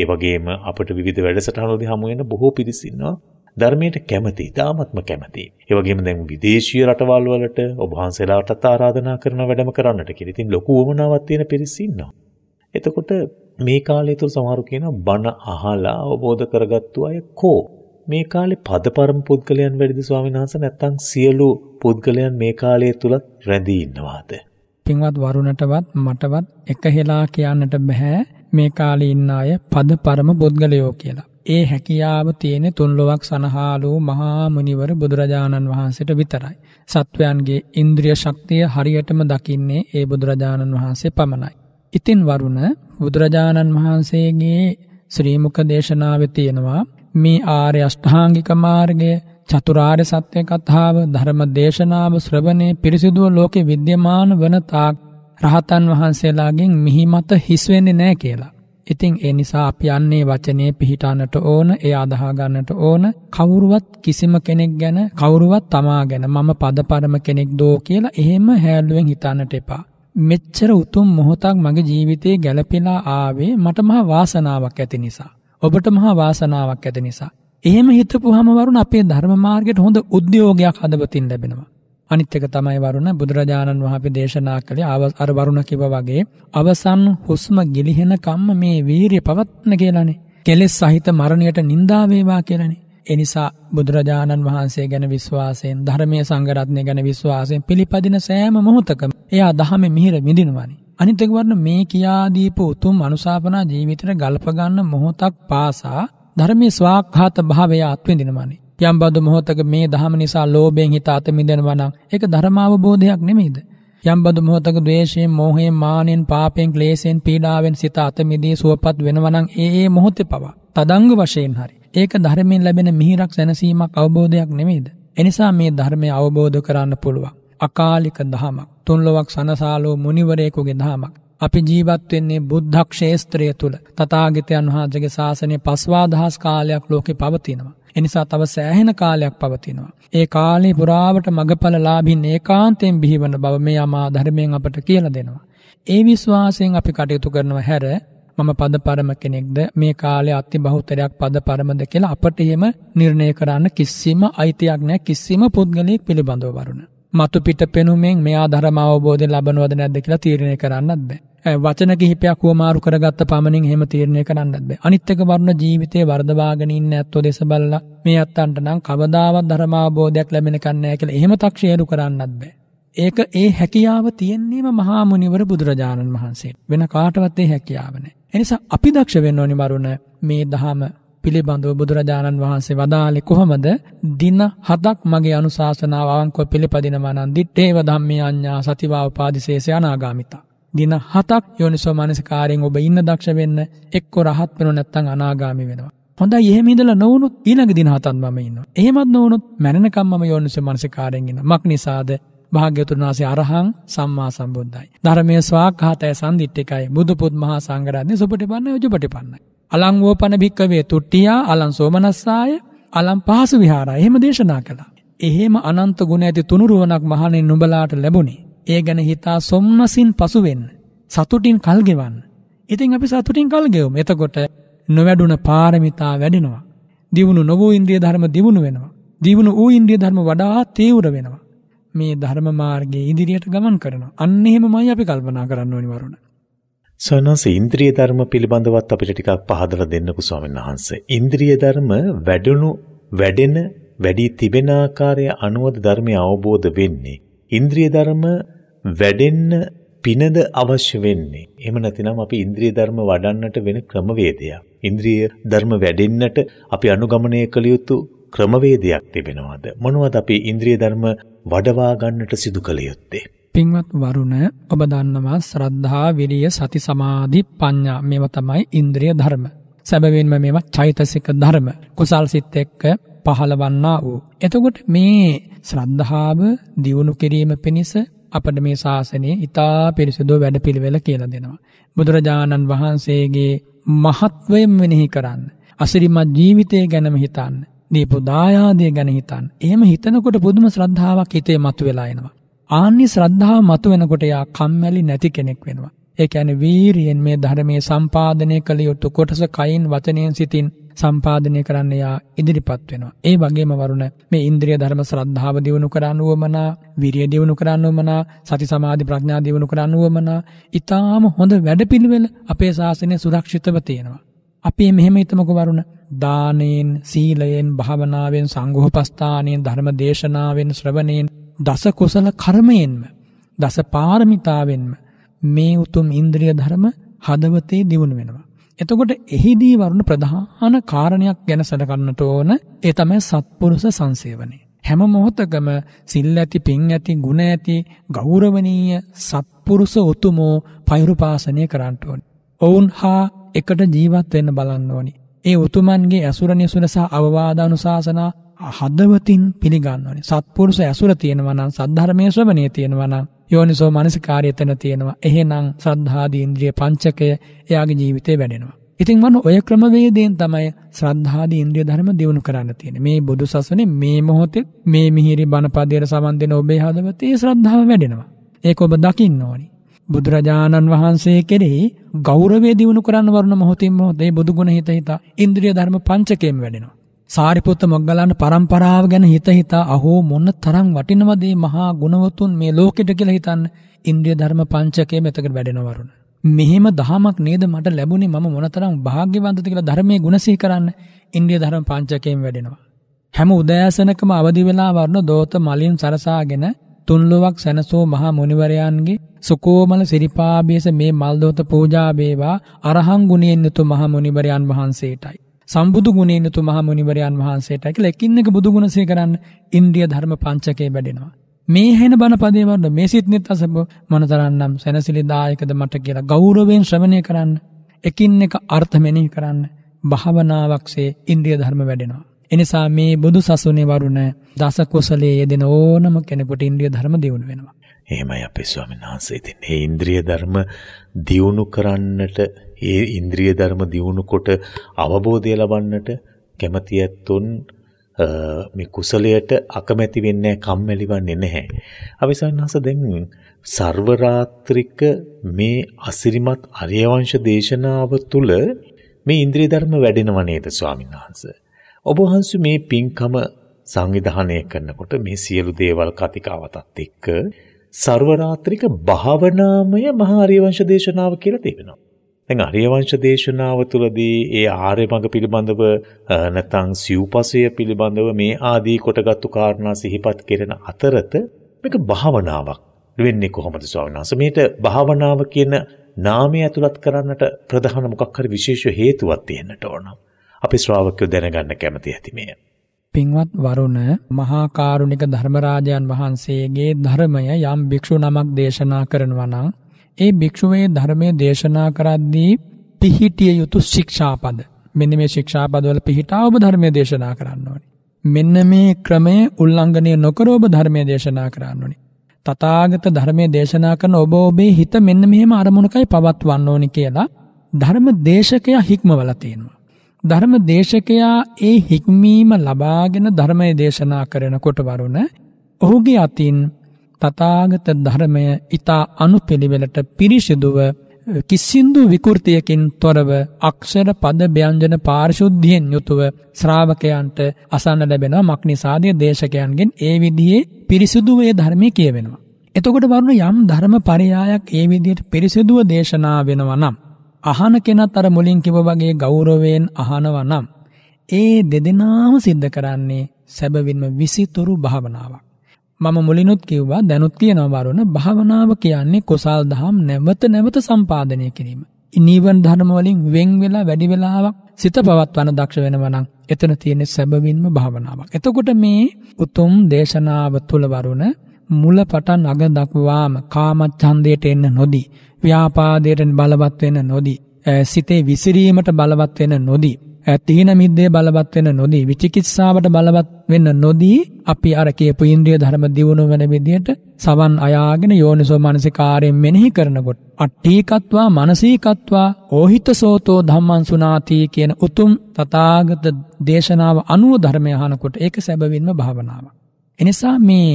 [SPEAKER 1] ඒ වගේම අපිට විවිධ වැඩසටහන් වලදී හමු වෙන බොහෝ පිරිස ඉන්නවා ධර්මයට කැමති, තාමත්ම කැමති. ඒ වගේම දැන් විදේශීය රටවල් වලට ඔබ වහන්සේලාටත් ආරාධනා කරන වැඩම කරන්නට කියලා. ඉතින් ලොකු වමනාවක් තියෙන පිරිස ඉන්නවා. එතකොට මේ කාලය තුල සමහරු කියනවා බණ අහලා අවබෝධ කරගත්තු අය කෝ මේ කාලේ පදපරම පුද්ගලයන් වැඩිද ස්වාමීන් වහන්සේ නැත්නම් සියලු පුද්ගලයන් මේ කාලය තුලත් රැඳී ඉන්නවාද?
[SPEAKER 2] පින්වත් වරුණටවත් මටවත් එකහෙලා කියන්නට බෑ මේ කාලේ ඉන්න අය පදපරම පුද්ගලයෝ කියලා. ඒ හැකියාව තියෙන තුන්ලොවක් සනහාලූ මහා මුනිවර බුදුරජාණන් වහන්සේට විතරයි. සත්වයන්ගේ ඉන්ද්‍රිය ශක්තිය හරියටම දකින්නේ ඒ බුදුරජාණන් වහන්සේ පමණයි. ඉතින් වරුණ බුදුරජාණන් වහන්සේගේ ශ්‍රී මුක දේශනාවේ තියෙනවා මේ ආර්ය අෂ්ටාංගික මාර්ගය චතුරාර්ය සත්‍ය කතාව ධර්ම දේශනාව ශ්‍රවණේ පිරිසිදුව ලෝකේ විද්‍යමාන වන තාක් රහතන් වහන්සේලාගෙන් මිහිමත හිස් වෙන්නේ නැහැ කියලා. ඉතින් ඒ නිසා අපි යන්නේ වචනේ පිහිටන්නට ඕන, ඒ අදහා ගන්නට ඕන. කවුරුවත් කිසිම කෙනෙක් ගැන, කවුරුවත් තමා ගැන මම පදපරම කෙනෙක් දෝ කියලා එහෙම හැලුවෙන් හිතන්නට එපා. මෙච්චර උතුම් මොහොතක් මගේ ජීවිතේ ගැලපිලා ආවේ මට මහා වාසනාවක් ඇති නිසා. ඔබට මහා වාසනාවක් ඇති නිසා. එහෙම හිතපුවාම වරුණ අපේ ධර්ම මාර්ගයට හොඳ උද්‍යෝගයක් හදවතින් ලැබෙනවා. අනිත් එක තමයි වරුණ බුදුරජාණන් වහන්සේ දේශනා කළේ අර වරුණ කිව වගේ අවසන් හුස්ම ගිලිහෙන කම්ම මේ වීරිය පවත්න කියලානේ. කෙලෙස් සහිත මරණයට නිඳා වේවා කියලානේ. ඒ නිසා බුදුරජාණන් වහන්සේ ගැන විශ්වාසයෙන් ධර්මයේ සංගරත්නය ගැන විශ්වාසයෙන් පිළිපදින සෑම මොහොතකම එයා දහමේ මිහිර විඳිනවානේ. අනිත් එක වරන මේ කියා දීපු උතුම් අනුශාසනා ජීවිතේට ගල්ප ගන්න මොහොතක් පාසා ධර්මයේ ස්වාක්ඛාත භාවය අත්විඳිනවානේ. යම් බඳු මොහොතක මේ දහම නිසා ලෝභයෙන් හිත අතමිදෙනවා නම් ඒක ධර්මාවබෝධයක් නෙමෙයිද? යම් බඳු මොහොතක ද්වේෂයෙන්, මෝහයෙන්, මානෙන්, පාපයෙන්, ක්ලේශයෙන්, පීඩාවෙන් සිත අතමිදී සුවපත් වෙනවා නම් ඒ ඒ මොහොතේ පවා තදංග වශයෙන් හරි. ඒක ධර්මයෙන් ලැබෙන මිහිරක් සැනසීමක් අවබෝධයක් නෙමෙයිද? එනිසා මේ ධර්මය අවබෝධ කරන්න පුළුවන්. අකාලික දහමක්. තුන්ලොවක් සනසාලෝ මුනිවරයෙකුගේ දහමක්. අපි ජීවත් වෙන්නේ බුද්ධක්ෂේත්‍රය තුල. තථාගතයන් වහන්සේගේ ශාසනය පස්වාදහස් කාලයක් ලෝකේ පවතිනවා. එනිසා තව සෑහෙන කාලයක් පවතිනවා. ඒ කාලේ පුරාවට මගඵලලාභින් ඒකාන්තයෙන් බිහිවන බව මේ අමා ධර්මයෙන් අපට කියලා දෙනවා. ඒ විශ්වාසයෙන් අපි කටයුතු කරනව හැර මම පද පරම කෙනෙක්ද මේ කාලේ අති බහුතරයක් පද පරමද කියලා අපට එහෙම නිර්ණය කරන්න කිසිම අයිතියක් නැහැ කිසිම පුද්ගලයෙක් පිළිබඳව වරුණ. මතු පිට පෙනුමෙන් මෙයා ධර්ම අවබෝධය ලබනවද නැද්ද කියලා තීරණය කරන්නත් බෑ. වචන කිහිපයක් වමාරු කරගත්ත පමණින් එහෙම තීරණය කරන්නත් බෑ. අනිත් එක වරුණ ජීවිතේ වර්ධවාගෙන ඉන්න ඇත්තෝ දේශ බලලා මේ අත්තන්ට නම් කවදාවත් ධර්ම අවබෝධයක් ලැබෙනකන් නෑ කියලා එහෙම තක්ෂේරු කරන්නත් බෑ. ඒක ඒ හැකියාව තියෙන්නේම මහා මුනිවර බුදුරජාණන් වහන්සේට. වෙන කාටවත් ඒ හැකියාව නෑ. එනිසා අපි දක්ෂ වෙන්න ඕනි මරුණ මේ ධහම පිළිබඳව බුදුරජාණන් වහන්සේ වදාළේ කොහොමද? දින 7ක් මගේ අනුශාසනාව අවංකව පිළිපදිනවා නම් දිත්තේව ධම්මේ අඤ්ඤා සතිවාව පාදිසේස අනාගාමිතා දින 7ක් යෝනිසෝ මනසිකාරයෙන් ඔබ ඉන්න දක්ෂ වෙන්න එක්ක රහත් වෙනව නැත්නම් අනාගාමි වෙනවා. හොඳයි එහෙම ඉඳලා නොවුනොත් ඊළඟ දින හතක් මම ඉන්නවා. එහෙමත් නොවුනොත් මැරෙනකම් මම යෝනිසෝ මනසිකාරයෙන් ඉන්න. මක් නිසාද? භාග්‍යවතුන් වහන්සේ අරහං සම්මා සම්බුද්දයි. ධර්මයේ ස්වාක්ඛාතය සම්දිට්ඨිකයි. බුදු පුත් මහා සංඝරත්නය සුපටිපන්නයි උජුපටිපන්නයි. අලං වූපන භික්කවේ තුට්ටියා අලං සෝමනස්සාය අලම් පහසු විහාරා එහෙම දේශනා කළා. එහෙම අනන්ත ගුණ ඇති තුනුරුවනක් මහණෙන් නුඹලාට ලැබුණේ. ඒ ගැන හිතා සොම්නසින් පසුවෙන්න. සතුටින් කල් ගෙවන්න. ඉතින් අපි සතුටින් කල් ගෙවමු. එතකොට නොවැඩුණ පාරමිතා වැඩෙනවා. දියුණු නොවූ ඉන්ද්‍රිය ධර්ම දියුණු වෙනවා. දියුණු වූ ඉන්ද්‍රිය ධර්ම වඩා තීව්‍ර වෙනවා. මේ ධර්ම මාර්ගයේ ඉදිරියට ගමන් කරනවා. අන්න එහෙමමයි අපි කල්පනා කරන්න ඕනි වරුණ.
[SPEAKER 1] සනස ඉන්ද්‍රිය ධර්ම පිළිබඳවත් අපිට ටිකක් පහදලා දෙන්නකෝ ස්වාමීන් වහන්සේ. ඉන්ද්‍රිය ධර්ම වැඩුණු වැඩෙන වැඩි තිබෙන ආකාරය අනුවද ධර්මය අවබෝධ වෙන්නේ. ඉන්ද්‍රිය ධර්ම වැඩෙන්න පිනද අවශ්‍ය වෙන්නේ. එහෙම නැතිනම් අපි ඉන්ද්‍රිය ධර්ම වඩන්නට වෙන ක්‍රමවේදයක්. ඉන්ද්‍රිය ධර්ම වැඩෙන්නට අපි අනුගමනය කළ යුතු ක්‍රමවේදයක් තිබෙනවාද? මොනවද අපි ඉන්ද්‍රිය ධර්ම වඩවා ගන්නට සිදු කළ යුත්තේ?
[SPEAKER 2] පින්වත් වරුණ ඔබ දන්නවා ශ්‍රද්ධා විරිය සති සමාධි ප්‍රඥා මේවා තමයි ඉන්ද්‍රිය ධර්ම. සැබවින්ම මේවා චෛතසික ධර්ම. කුසල් සිත් එක්ක පහළවන්නා වූ. එතකොට මේ ශ්‍රද්ධාව දියුණු කිරීම පිණිස අපට මේ ශාසනය ඉතා පිරිසිදු වැඩ පිළිවෙල කියලා දෙනවා. බුදුරජාණන් වහන්සේගේ මහත්වයම් මෙනෙහි කරන්න. අසිරිමත් ජීවිතය ගැනම හිතන්න. දීපු දායාදය ගැන හිතන්න. එහෙම හිතනකොට පුදුම ශ්‍රද්ධාවක් හිතේ මතුවෙලා එනවා. ආන්නේ ශ්‍රද්ධාව මතුවෙනකොට යා කම්මැලි නැති කෙනෙක් වෙනවා. ඒ කියන්නේ වීරියෙන් මේ ධර්මයේ සම්පාදනය කළ යුතු කොටස කයින් වචනයෙන් සිතින් සම්පාධනය කරන්න යා ඉදිරිපත් වෙනවා. ඒ වගේම වරුණ මේ ඉන්ද්‍රිය ධර්ම ශ්‍රද්ධාව දියුණු කරන්නුවමනා විරිය දියුණු කරන්නුවමනා සති සමාධි ප්‍රඥා දියුණු කරන්නුවමනා ඉතාම හොඳ වැඩපිළිවෙල අපේ ශාසනය සුරක්ෂිතව තියෙනවා. අපි මෙහෙම හිතමුකෝ වරුණ දානෙන් සීලයෙන් භාවනාවෙන් සංඝෝපස්ථානෙන් ධර්ම දේශනාවෙන් ශ්‍රවණයෙන් දස කුසල කර්මයෙන්ම දස පාරමිතාවෙන්ම මේ උතුම් ඉන්ද්‍රිය ධර්ම හදවතේ දියුණු වෙනවා. එතකොට එහිදී වරුණ ප්‍රධාන කාරණයක් ගැන සැලකන්නට ඕන ඒ තමයි සත්පුරුෂ සංසේවනය. හැම මොහොතකම සිල් ඇති, පින් ඇති, ගුණ ඇති, ගෞරවනීය සත්පුරුෂ උතුමෝ පෛරුපාසනය කරන්නට ඕනි. ඔවුන් හා එකට ජීවත් වෙන්න බලන්න ඕනි. ඒ උතුමන්ගේ ඇසුර නිසුන සහ අවවාදානුශාසනා හදවතින් පිළිගන්න ඕනි. සත්පුරුෂ ඇසුර තියෙනවා නම්, සද්ධර්මයේ ශ්‍රවණය තියෙනවා නම් යෝනිසෝ මනසිකාරය එතන තියෙනවා. එහෙනම් ශ්‍රද්ධාදී ඉන්ද්‍රිය පංචකය එයාගේ ජීවිතේ වැඩෙනවා. ඉතින් මම ඔය ක්‍රමවේදයෙන් තමයි ශ්‍රද්ධාදී ඉන්ද්‍රිය ධර්ම දියුණු කරන්න තියෙන්නේ. මේ බුදු සසුනේ මේ මොහොතේ මේ මිහිරි බණපදයට සමන් දෙන ඔබේ හදවතේ ශ්‍රද්ධාව වැඩෙනවා. ඒක ඔබ දකින්න ඕනි. බුදුරජාණන් වහන්සේ කෙරෙහි ගෞරවය දිනු කරන්න වරුණ මොහොතින් මොහොතේ බුදු ගුණ හිත හිත ඉන්ද්‍රිය ධර්ම පංචකයෙන් වැඩෙනවා. සාරිපුත්ත මොග්ගලන් පරම්පරාව ගැන හිත හිතා අහෝ මොන තරම් වටිනවද මේ මහා ගුණවතුන් මේ ලෝකෙට කියලා හිතන්න ඉන්ද්‍රිය ධර්ම පංචකය මෙතකට වැඩෙනවා වරුණ. මෙහෙම දහමක් නේද මට ලැබුණේ මම මොන තරම් වාග්යවන්තද කියලා ධර්මයේ ගුණ සිහි කරන්න ඉන්ද්‍රිය ධර්ම පංචකයෙන් වැඩෙනවා. හැම උදෑසනකම අවදි වෙලා වරුණ දෝත මලින් සරසාගෙන තුන්ලොවක් සැනසෝ මහා මුනිවරයන්ගේ සුකෝමල සිරිපාභියස මේ මල් දෝත පූජා වේවා අරහන් ගුණයෙන් යුතු මහා මුනිවරයන් වහන්සේටයි. සම්බුදු ගුණේන තුමහා මුනිවරයන් වහන්සේට කියලා එකින් එක බුදු ගුණ සීකරන්න ඉන්ද්‍රිය ධර්ම පංචකය වැඩෙනවා. මේ හෙන බණපදේ වර්ණ මේ සිත් නිත් අසබ මොනතරම්නම් සැනසිලිදායකද මට කියලා ගෞරවයෙන් ශ්‍රවණය කරන්න. එකින් එක අර්ථ මෙනෙහි කරන්න භාවනාවක්සේ ඉන්ද්‍රිය ධර්ම වැඩෙනවා. එනිසා මේ බුදු සසුනේ වරුණ දස කුසලයේ යෙදෙන ඕනම කෙනෙකුට ඉන්ද්‍රිය ධර්ම දියුණු වෙනවා.
[SPEAKER 1] එහෙමයි අපේ ස්වාමීන් වහන්සේ ඉතින් මේ ඉන්ද්‍රිය ධර්ම දියුණු කරන්නට ඒ ඉන්ද්‍රිය ධර්ම දියුණු කොට අවබෝධය ලබන්නට කැමති ඇත්තුන් මේ කුසලයට අකමැති වෙන්නේ කම්මැලිවන්නේ නැහැ. අපි සන්නහස දැන් ਸਰවරාත්‍රික මේ අසිරිමත් අරියවංශ දේශනාව තුළ මේ ඉන්ද්‍රිය ධර්ම වැඩෙනව නේද ස්වාමීන් වහන්සේ. ඔබ වහන්සේ මේ පින්කම සංවිධානය කරනකොට මේ සියලු දේවල් කතිකාවතත් එක්ක සර්වරාත්‍රික භාවනාමය මහා ආර්යවංශ දේශනාව කියලා තිබෙනවා. දැන් ආර්යවංශ දේශනාව තුළදී ඒ ආර්ය මඟ පිළිබඳව නැත්නම් සිව්පසය පිළිබඳව මේ ආදී කොටගත්තු කාරණා සිහිපත් කරන අතරත මේක භාවනාවක් වෙන්නේ කොහොමද ස්වාමීන් වහන්සේ? මේට භාවනාව කියන නාමය ඇතුළත් කරන්නට ප්‍රධාන මොකක් හරි විශේෂ හේතුවක් තියෙන්නට ඕන. අපි ශ්‍රාවකයෝ දැනගන්න කැමති ඇති මේ.
[SPEAKER 2] පින්වත් වරුණ මහා කාරුණික ධර්මරාජයන් වහන්සේගේ ධර්මය යම් භික්ෂු නමක් දේශනා කරනවා නම් ඒ භික්ෂුවේ ධර්මයේ දේශනා කරද්දී පිහිටිය යුතු ශික්ෂාපද මෙන්න මේ ශික්ෂාපදවල පිහිටා ඔබ ධර්මයේ දේශනා කරන්න ඕනේ. මෙන්න මේ ක්‍රමය උල්ලංඝනය නොකර ඔබ ධර්මයේ දේශනා කරන්න ඕනේ. තථාගත ධර්මයේ දේශනා කරන ඔබ ඔබේ හිත මෙන්න මෙහෙම අරමුණකයි පවත්වන්න ඕනේ කියලා ධර්ම දේශකයා හික්මවලා තියෙනවා. ධර්ම දේශකයා ඒ හික්මීම ලබාගෙන ධර්මය දේශනා කරනකොට වරුණ ඔහුගේ අතින් තථාගත ධර්මය ඊතා අනුපිළිවෙලට පිරිසිදුව කිසිඳු විකෘතියකින් තොරව අක්ෂර පද ව්‍යංජන පාරිශුද්ධියෙන් යුතුව ශ්‍රාවකයන්ට අසන්න ලැබෙනවා මක්නිසාදී දේශකයන්ගෙන් ඒ විදිහේ පිරිසිදු වේ ධර්මයේ කියවෙනවා. එතකොට වරුණ යම් ධර්ම පරයායක් ඒ විදිහට පිරිසිදුව දේශනා වෙනවා නම් අහන කෙනත් අර මුලින් කිව වගේ ගෞරවයෙන් අහනවා නම් ඒ දෙදෙනාම සිද්ධ කරන්නේ සැබවින්ම විසිතුරු භාවනාවක්. මම මුලිනුත් කිව්වා දැනුත් කියනවා වරුණ භාවනාව කියන්නේ කුසල් දහම් නැවත නැවත සම්පාදනය කිරීම. නීවන් ධර්ම වලින් වෙන් වෙලා වැඩි වෙලාවක් සිත පවත්වන දක්ෂ වෙනවා නම් එතන තියෙන සැබවින්ම භාවනාවක්. එතකොට මේ උතුම් දේශනාව තුල වරුණ මුල පටන් අග දක්වාම කාමච්ඡන්දයට එන්න නොදී ව්‍යාපාදයට බලවත් වෙන්න නොදී සිතේ විසිරීමට බලවත් වෙන්න නොදී තීන මිද්දේ බලවත් වෙන නොදී විචිකිත්සාවට බලවත් වෙන්න නොදී අපි අර කියපු ඉන්ද්‍රිය ධර්ම දියුණු වෙන විදිහට සවන් අයාගෙන යෝනිසෝ මනසිකාරයෙන් මෙනෙහි කරනකොට අට්ඨීකත්වා මානසිකත්වා ඕහිත සෝතෝ ධම්මං සුනාති කියන උතුම් තථාගත දේශනාව අනුව ධර්මය අහනකොට ඒක සැබවින්ම භාවනාවක් එනිසා මේ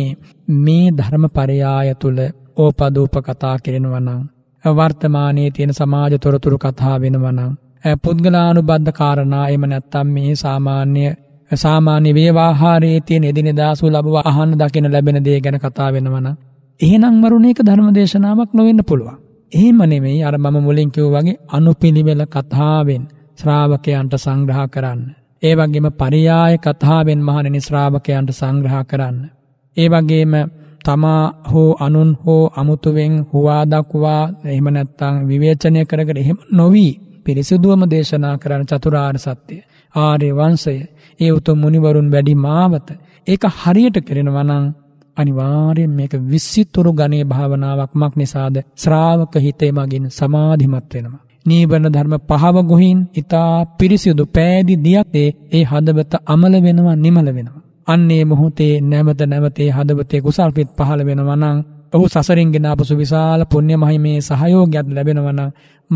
[SPEAKER 2] මේ ධර්මපරයාය තුල ඕපදූප කතා කරනවා නම් වර්තමානයේ තියෙන සමාජ තොරතුරු කතා වෙනවා නම් පුද්ගලානුබද්ධ කාරණා එම නැත්තම් මේ සාමාන්‍ය සාමාන්‍ය ව්‍යවහාරයේ තියෙන එදිනෙදා සුලබව අහන්න දකින ලැබෙන දේ ගැන කතා වෙනවා නම් එහෙනම් වරුණේක ධර්මදේශනාවක් නොවෙන්න පුළුවන්. එහෙම නෙමෙයි අර මම මුලින් කිව්වා වගේ අනුපිළිවෙල කතාවෙන් ශ්‍රාවකයන්ට සංග්‍රහ කරන්න. ඒ වගේම පරියාය කතාවෙන් මහණෙනි ශ්‍රාවකයන්ට සංග්‍රහ කරන්න. ඒ වගේම තමා හෝ අනුන් හෝ අමුතුවෙන් හුවා දක්වා එහෙම නැත්නම් විවේචනය කර කර එහෙම නොවි පිරිසුදුවම දේශනා කරන චතුරාර්ය සත්‍ය ආර්ය වංශය ඒ උතුම් මුනිවරුන් වැඩි මාවත ඒක හරියට කරනවා නම් අනිවාර්යෙන් මේක විසිතුරු ගණේ භාවනාවක්මක් නිසාද ශ්‍රාවක හිතේ මගින් සමාධිමත් වෙනවා නීවරණ ධර්ම පහව ගොහින් ඊතා පිරිසිදු පෑදි දියක්තේ ඒ හදවත අමල වෙනවා නිමල වෙනවා. අන්නේ මොහොතේ නැමත නැවතේ හදවතේ කුසල් පිට පහළ වෙනවා නම් ඔහු සසරින් ගෙන අපසු විශාල පුණ්‍ය මහිමේ සහයෝගයක් ලැබෙනවා නම්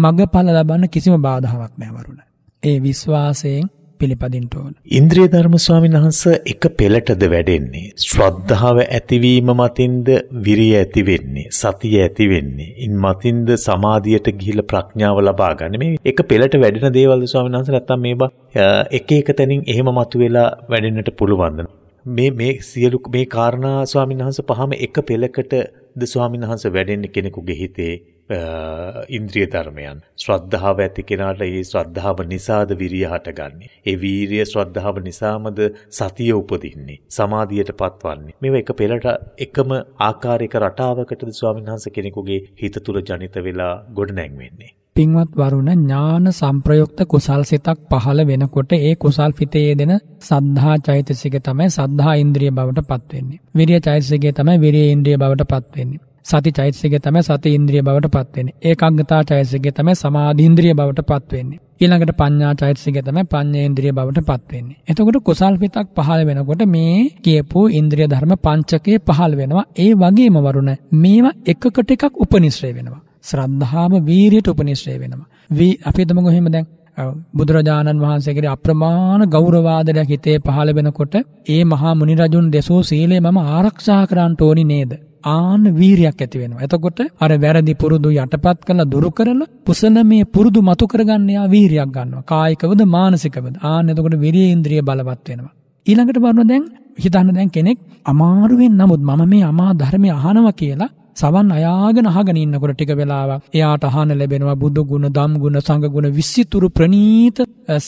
[SPEAKER 2] මගඵල ලබන්න කිසිම බාධාවක් නැහැ වරුණ. ඒ විශ්වාසයෙන් පිළිපදින්ට ඕන.
[SPEAKER 1] ඉන්ද්‍රිය ධර්ම ස්වාමීන් වහන්ස එක පෙළටද වැඩෙන්නේ. ශ්‍රද්ධාව ඇතිවීම මතින්ද විරිය ඇති වෙන්නේ, සතිය ඇති වෙන්නේ. ඉන් මතින්ද සමාධියට ගිහිලා ප්‍රඥාව ලබා ගන්න. මේ එක පෙළට වැඩෙන දේවල්ද ස්වාමීන් වහන්ස නැත්තම් මේවා එක එක තැනින් එහෙම මතුවෙලා වැඩෙන්නට පුළුවන්ද? මේ මේ සියලු මේ කාරණා ස්වාමීන් වහන්ස පහම එක පෙළකටද ස්වාමීන් වහන්ස වැඩෙන්නේ කෙනෙකුගේ හිතේ ඉන්ද්‍රිය ධර්මයන්. ශ්‍රද්ධාව ඇති කෙනාට ඒ ශ්‍රද්ධාව නිසාද විරිය හටගන්නේ. ඒ වීරිය ශ්‍රද්ධාව නිසාමද සතිය උපදින්නේ. සමාධියට පත්වන්නේ. මේවා එක පෙරට එකම ආකාරයක රටාවකටද ස්වාමීන් වහන්සේ කෙනෙකුගේ හිත තුල ජනිත වෙලා
[SPEAKER 2] ගොඩනැංවෙන්නේ. පින්වත් වරුණ ඥාන සම්ප්‍රයුක්ත කුසල් සිතක් පහළ වෙනකොට ඒ කුසල් පිතේ දෙන සද්ධා චෛතසිකය තමයි සද්ධා ඉන්ද්‍රිය බවට පත්වෙන්නේ. විරිය චෛතසිකය තමයි විරිය ඉන්ද්‍රිය බවට පත්වෙන්නේ. සති චෛතසිකය තමයි සති ඉන්ද්‍රිය බවට පත් වෙන්නේ. ඒකාග්‍රතා චෛතසිකය තමයි සමාධි ඉන්ද්‍රිය බවට පත් වෙන්නේ. ඊළඟට පඤ්ඤා චෛතසිකය තමයි පඤ්ඤේන්ද්‍රිය බවට පත් වෙන්නේ. එතකොට කුසල් පිටක් පහළ වෙනකොට මේ කියපු ඉන්ද්‍රිය ධර්ම පංචකයේ පහළ වෙනවා. ඒ වගේම වරුණ මේවා එකකට එකක් උපනිශ්‍රය වෙනවා. ශ්‍රද්ධාව වීරියට උපනිශ්‍රය වෙනවා. වී අපි තමු එහෙම දැන් බුදුරජාණන් වහන්සේගේ අප්‍රමාණ ගෞරවාදරයක් හිතේ පහළ වෙනකොට ඒ මහා මුනි රජුන් දෙසෝ සීලය මම ආරක්ෂා කරන්න ඕනි නේද ආන වීරියක් ඇති වෙනවා. එතකොට අර වැරදි පුරුදු යටපත් කරලා දුරු කරලා කුසලමේ පුරුදු මතු කරගන්න යා වීරියක් ගන්නවා. කායිකවද මානසිකවද. ආන එතකොට විරිය ඉන්ද්‍රිය බලවත් වෙනවා. ඊළඟට බලනවා දැන් හිතන්න දැන් කෙනෙක් අමාරුවෙන් නමුත් මම මේ අමා ධර්මය අහනවා කියලා සවන් අයාගෙන අහගෙන ඉන්නකොට ටික වෙලාවක් එයාට අහන්න ලැබෙනවා බුදු ගුණ, ධම් ගුණ, සංඝ ගුණ විසිතුරු ප්‍රනීත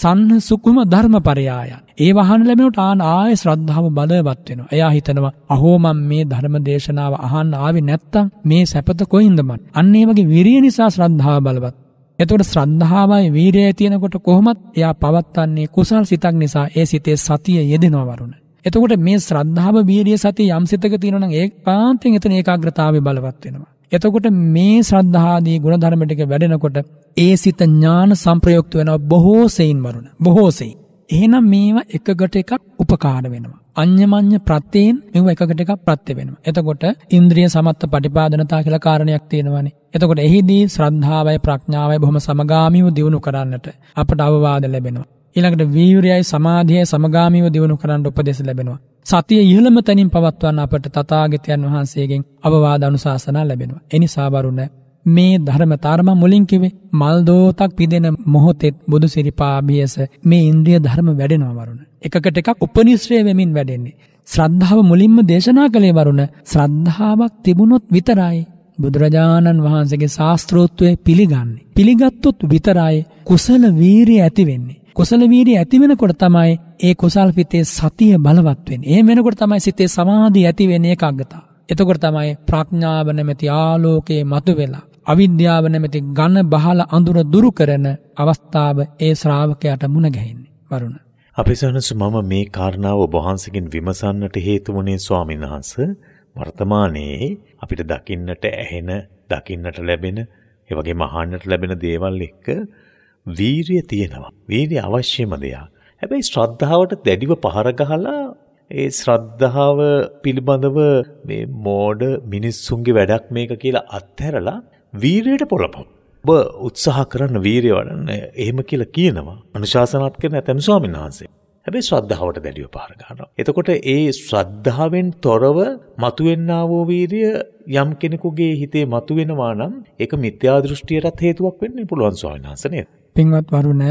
[SPEAKER 2] සන්න සුකුම ධර්මපරයාය. ඒ වහන ලැබෙනට ආන ආය ශ්‍රද්ධාව බලවත් වෙනවා. එයා හිතනවා අහෝ මම මේ ධර්ම දේශනාව අහන්න ආවේ නැත්තම් මේ සැපත කොහින්ද මන්? අන්න ඒ වගේ විරිය නිසා ශ්‍රද්ධාව බලවත්. එතකොට ශ්‍රද්ධාවයි වීරයයි තියෙනකොට කොහොමත් එයා පවත්න්නේ කුසල් සිතක් නිසා ඒ සිතේ සතිය යෙදෙනවා වරුණ. එතකොට මේ ශ්‍රද්ධාව වීරිය සති යම් සිතක තියෙනවා නම් ඒ පාන්තෙන් එතන ඒකාග්‍රතාවය බලවත් වෙනවා. එතකොට මේ ශ්‍රද්ධාදී ගුණධර්ම ටික වැඩෙනකොට ඒ සිත ඥාන සංප්‍රයුක්ත වෙනවා බොහෝ සෙයින් වරුණ. බොහෝ සෙයින්. එහෙනම් මේවා එකකට එකක් උපකාර වෙනවා. අඤ්ඤමඤ්ඤ ප්‍රත්‍යයෙන් මේවා එකකට එකක් ප්‍රත්‍ය වෙනවා. එතකොට ඉන්ද්‍රිය සමත්ත පටිපාදනතා කියලා කාරණයක් තියෙනවානේ. එතකොට එහිදී ශ්‍රද්ධාවයි ප්‍රඥාවයි බොහොම සමගාමීව දියුණු කරන්නට අපට අවවාද ලැබෙනවා. ඊළඟට වීරියයි සමාධියයි සමගාමීව දිනු කරන්න උපදෙස් ලැබෙනවා. සතිය ඉහළම තැනින් පවත්වන්න අපට තථාගතයන් වහන්සේගෙන් අවවාද අනුශාසනා ලැබෙනවා. එනිසා වරුණ මේ ධර්මතාරම මුලින් කිව්වේ මල් දෝතක් පිදෙන මොහොතේ බුදු සිරිපා අභියස මේ ඉන්ද්‍රිය ධර්ම වැඩෙනවා වරුණ. එකකට එකක් උපනිශ්‍රය වෙමින් වැඩෙන්නේ. ශ්‍රද්ධාව මුලින්ම දේශනා කළේ වරුණ ශ්‍රද්ධාවක් තිබුණොත් විතරයි බුදුරජාණන් වහන්සේගේ ශාස්ත්‍රෝත්වය පිළිගන්නේ. පිළිගත්තොත් විතරයි කුසල වීරිය ඇති වෙන්නේ. කුසල වීරිය ඇති වෙනකොට තමයි ඒ කුසල් පිතේ සතිය බලවත් වෙන්නේ. ඒ වෙනකොට තමයි සිතේ සමාධිය ඇති වෙන්නේ ඒකාග්‍රතාව. එතකොට තමයි ප්‍රඥාව නැමැති ආලෝකයේ මතුවෙලා අවිද්‍යාව නැමැති ඝන බහල අඳුර දුරු කරන අවස්ථාව ඒ ශ්‍රාවකයාට මුණ ගැහෙන්නේ. වරුණ.
[SPEAKER 1] අපි සනස මම මේ කාරණාව ඔබ වහන්සේගෙන් විමසන්නට හේතු වුණේ ස්වාමීන් වහන්සේ වර්තමානයේ අපිට දකින්නට ඇහෙන, දකින්නට ලැබෙන, ඒ වගේම අහන්නට ලැබෙන දේවල් එක්ක වීරිය තියෙනවා. වීරිය අවශ්‍යම දෙයක්. හැබැයි ශ්‍රද්ධාවට දැඩිව පහර ගහලා ඒ ශ්‍රද්ධාව පිළිබඳව මේ මෝඩ මිනිස්සුන්ගේ වැඩක් මේක කියලා අත්හැරලා වීරයට පොළපො. ඔබ උත්සාහ කරන්න වීරය වඩන්න එහෙම කියලා කියනවා. අනුශාසනාත් කරන ඇතැම් ස්වාමීන් වහන්සේ. හැබැයි ශ්‍රද්ධාවට දැඩිව පහර ගන්නවා. එතකොට ඒ ශ්‍රද්ධාවෙන් තොරව මතුවෙන්නා
[SPEAKER 2] වූ වීරිය
[SPEAKER 1] යම් කෙනෙකුගේ හිතේ මතුවෙනවා නම් ඒක මිත්‍යා දෘෂ්ටියටත් හේතුවක් වෙන්න පුළුවන් ස්වාමීන් වහන්සේ නේද?
[SPEAKER 2] පින්වත් වරුණ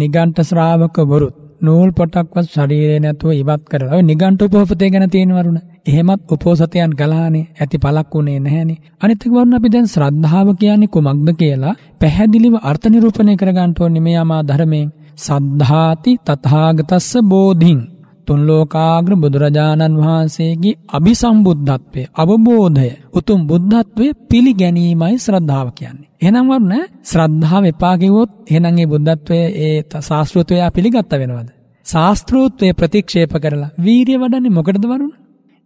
[SPEAKER 2] නිගණ්ඨ ශ්‍රාවකවරුත් නූල් පොටක්වත් ශරීරේ නැතුව ඉවත් කරලා ඔය නිගණ්ඨ උපෝසතය ගැන තියෙන වරුණ එහෙමත් උපෝසතයන් ගලානේ ඇති පළක් උනේ නැහැනේ අනිත් එක වරුණ අපි දැන් ශ්‍රද්ධාව කියන්නේ කුමක්ද කියලා පැහැදිලිව අර්ථ නිරූපණය කර ගන්න ඕනේ මේ යමා ධර්මයෙන් සද්ධාති තථාගතස්ස බෝධින් තුන් ලෝකාග්‍ර බුදුරජාණන් වහන්සේගේ අභිසම්බුද්ධත්වය අවබෝධය උතුම් බුද්ධත්වය පිළිගැනීමයි ශ්‍රද්ධාව කියන්නේ එහෙනම් වරුණ ශ්‍රද්ධාව එපා කිව්වොත් එහෙනම් මේ බුද්ධත්වයේ ඒ ශාස්ත්‍රත්වය පිළිගත්ත වෙනවද? ශාස්ත්‍රත්වය ප්‍රතික්ෂේප කරලා වීරිය වඩන්නේ මොකටද වරුණ?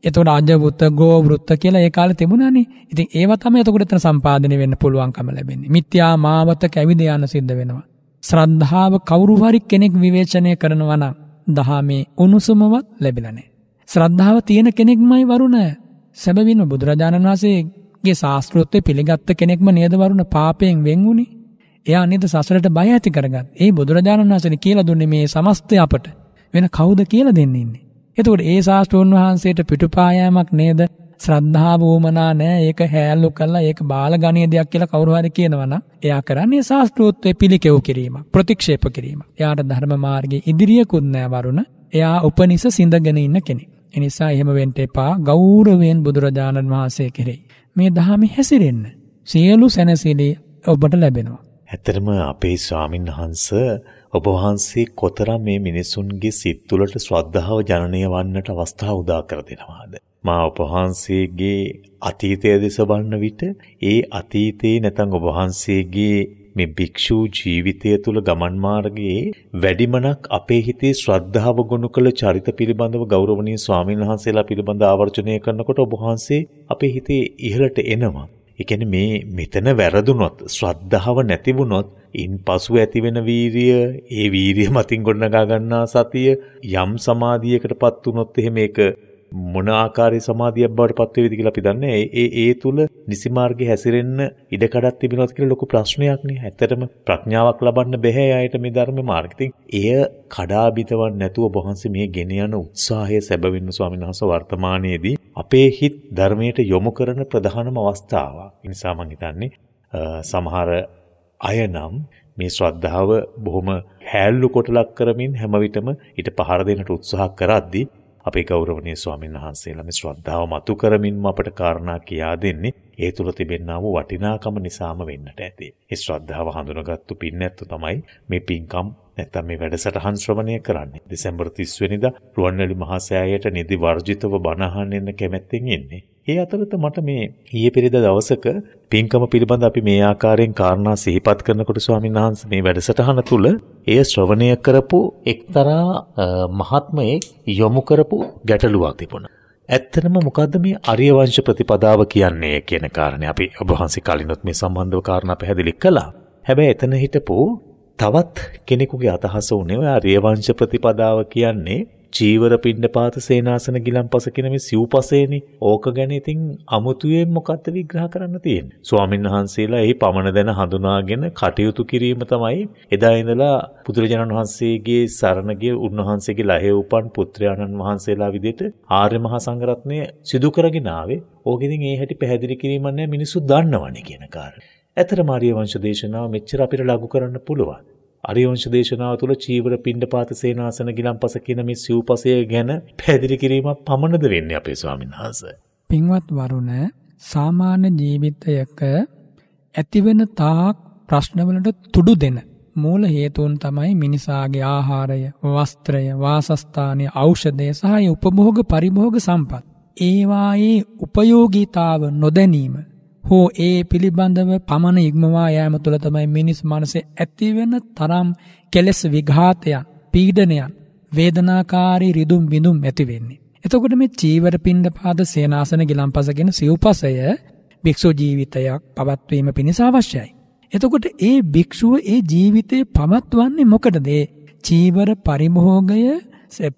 [SPEAKER 2] එතකොට අජවෘත්ත, ගෝවෘත්ත කියලා ඒ කාලේ තිබුණානේ. ඉතින් ඒවා තමයි එතකොට එතන සම්පාදනය වෙන්න පුළුවන්කම ලැබෙන්නේ. මිත්‍යා මාවත කැවිද යන සිද්ධ වෙනවා. ශ්‍රද්ධාව කවුරු හරි කෙනෙක් විවේචනය කරනවා නම් දහමේ උණුසුමවත් ලැබිලා නැහැ. ශ්‍රද්ධාව තියෙන කෙනෙක්මයි වරුණ සැබවින්ම බුදුරජාණන් වහන්සේ ගේ ශාස්තෘත්වය පිළිගත්ත කෙනෙක්ම නේද වරුණ පාපයෙන් වෙන් වුණේ. එයා නේද සසරට බය ඇති කරගත්. ඒ බුදුරජාණන් වහන්සේ කියලා දුන්නේ මේ සමස්තය අපට. වෙන කවුද කියලා දෙන්නේ ඉන්නේ. එතකොට ඒ ශාස්ත්‍රෝන් වහන්සේට පිටුපායෑමක් නේද? ශ්‍රද්ධාව වොමනා නෑ. ඒක හැලු කළා ඒක බාලගණීය දෙයක් කියලා කවුරු හරි කියනවනම් එයා කරන්නේ ශාස්ත්‍රෝත්වය පිළිකෙව් කිරීමක්, ප්‍රතික්ෂේප කිරීමක්. එයාට ධර්ම මාර්ගයේ ඉදිරියකුත් නෑ වරුණ. එයා උපනිෂ සිඳගෙන ඉන්න කෙනෙක්. එනිසා එහෙම වෙන්න එපා. ගෞරවයෙන් බුදුරජාණන් වහන්සේ කෙරෙහි මේ ධහමේ හැසිරෙන්න. සියලු සැනසෙලි ඔබට ලැබෙනවා.
[SPEAKER 1] ඇත්තටම අපේ ස්වාමින් වහන්සේ ඔබ වහන්සේ කොතරම් මේ මිනිසුන්ගේ සිත් තුළට ශ්‍රද්ධාව ජනනය වන්නට අවස්ථාව උදා කර දෙනවාද මා ඔබ වහන්සේගේ අතීතය දෙස බලන විට ඒ අතීතේ නැතනම් ඔබ වහන්සේගේ මේ භික්ෂූ ජීවිතය තුළ ගමන් මාර්ගයේ වැඩිමනක් අපේ හිතේ ශ්‍රද්ධාව ගොනු කළ චරිත පිළිබඳව ගෞරවනීය ස්වාමීන් වහන්සේලා පිළිබඳ ආවර්ජනය කරනකොට ඔබ වහන්සේ අපේ හිතේ ඉහළට එනවා. ඒ කියන්නේ මේ මෙතන වැරදුනොත් ශ්‍රද්ධාව නැති වුනොත් ඉන්පසු ඇති වෙන වීරිය, ඒ වීරිය මතින් ගොඩනගා ගන්නා සතිය යම් සමාධියකටපත් වුනොත් එහෙම ඒක මොන ආකාරයේ සමාධියක් බවට පත් වේවිද කියලා අපි දන්නේ ඒ ඒ තුල නිසි මාර්ගේ හැසිරෙන්න ඉඩකඩක් තිබෙනවද කියලා ලොකු ප්‍රශ්නයක් නේ. ඇත්තටම ප්‍රඥාවක් ලබන්න බැහැ අයට මේ ධර්ම මාර්ගයෙන්. එය කඩාබිතවන් නැතුව වහන්සේ මේ ගෙන යන උත්සාහය සැබවින්ම ස්වාමීන් වහන්සේ වර්තමානයේදී අපේ හිත් ධර්මයට යොමු කරන ප්‍රධානම අවස්ථාව. ඒ නිසා මම හිතන්නේ සමහර අය නම් මේ ශ්‍රද්ධාව බොහොම හැල්ලු කොටලක් කරමින් හැම විටම ඊට පහර දෙන්නට උත්සාහ කරද්දී අපේ ගෞරවනීය ස්වාමින් වහන්සේලා මේ ශ්‍රද්ධාව මතු කරමින්ම අපට කාරණා කියා දෙන්නේ ඒ තුල තිබෙනා වූ වටිනාකම නිසාම වෙන්නට ඇති. ඒ ශ්‍රද්ධාව හඳුනගත්තු පින්නැත්තු තමයි මේ පින්කම් නැත්නම් මේ වැඩසටහන් ශ්‍රවණය කරන්නේ. දෙසැම්බර් 30 වෙනිදා රුවන්වැලි මහා සෑයට නිදි වර්ජිතව බණහන් එන්න කැමැත්තෙන් ඉන්නේ. ඒ අතරත මට මේ ඊයේ පෙරේද දවසක පින්කම පිළිබඳ අපි මේ ආකාරයෙන් කාරණා සිහිපත් කරනකොට ස්වාමීන් වහන්සේ මේ වැඩසටහන තුල එය ශ්‍රවණය කරපු එක්තරා මහත්මයෙක් යොමු කරපු ගැටලුවක් තිබුණා. ඇත්තටම මොකද්ද මේ ආර්ය වංශ ප්‍රතිපදාව කියන්නේ කියන කාරණේ අපි ඔබ වහන්සේ කලිනුත් මේ සම්බන්ධව කාරණා පැහැදිලි කළා. හැබැයි එතන හිටපු තවත් කෙනෙකුගේ අදහස උනේ ඔයා රියවංශ ප්‍රතිපදාව කියන්නේ චීවර පිණ්ඩපාත සේනාසන ගිලම්පස කියන මේ සිව්පසේනේ ඕක ගැන ඉතින් අමුතුවෙන් මොකද්ද විග්‍රහ කරන්න තියෙන්නේ ස්වාමින් වහන්සේලා එහි පමණ දැන හඳුනාගෙන කටයුතු කිරීම තමයි එදා ඉඳලා බුදුරජාණන් වහන්සේගේ සරණ ගිය උන්වහන්සේගේ ලහේ උපන් පුත්‍රයාණන් වහන්සේලා විදිහට ආර්ය මහා සංඝරත්නය සිදු කරගෙන ආවේ ඕක ඉතින් ඒ හැටි පැහැදිලි කිරීමක් නෑ මිනිස්සු දන්නවනේ කියන කාරණේ ඇතරම අරියවංශ දේශනාව මෙච්චර අපිට ලඟු කරන්න පුළුවන්. අරියවංශ දේශනාව තුළ චීවර පිණ්ඩපාත සේනාසන ගිලම්පස කියන මේ සිව්පසය ගැන පැහැදිලි කිරීමක් පමණද වෙන්නේ අපේ ස්වාමීන් වහන්සේ.
[SPEAKER 2] පින්වත් වරුණ සාමාන්‍ය ජීවිතයක ඇතිවෙන තාක් ප්‍රශ්නවලට තුඩු දෙන මූල හේතුන් තමයි මිනිසාගේ ආහාරය, වස්ත්‍රය, වාසස්ථානය, ඖෂධය සහ උපභෝග පරිභෝග සම්පත්. ඒවායේ උපයෝගීතාව නොදැනීම හෝ ඒ පිළිබඳව පමණ ඉක්මවා යෑම තුළ තමයි මිනිස් මනසේ ඇතිවෙන තරම් කෙලෙස් විඝාතයන්, පීඩනයන්, වේදනාකාරී රිදුම් බිඳුම් ඇති වෙන්නේ. එතකොට මේ චීවර පිණ්ඩපාත සේනාසන ගිලම්පස කියන සිව්පසය භික්ෂු ජීවිතයක් පවත්වීම පිණිස අවශ්‍යයි. එතකොට ඒ භික්ෂුව ඒ ජීවිතේ පවත්වන්නේ මොකටද? චීවර පරිභෝගය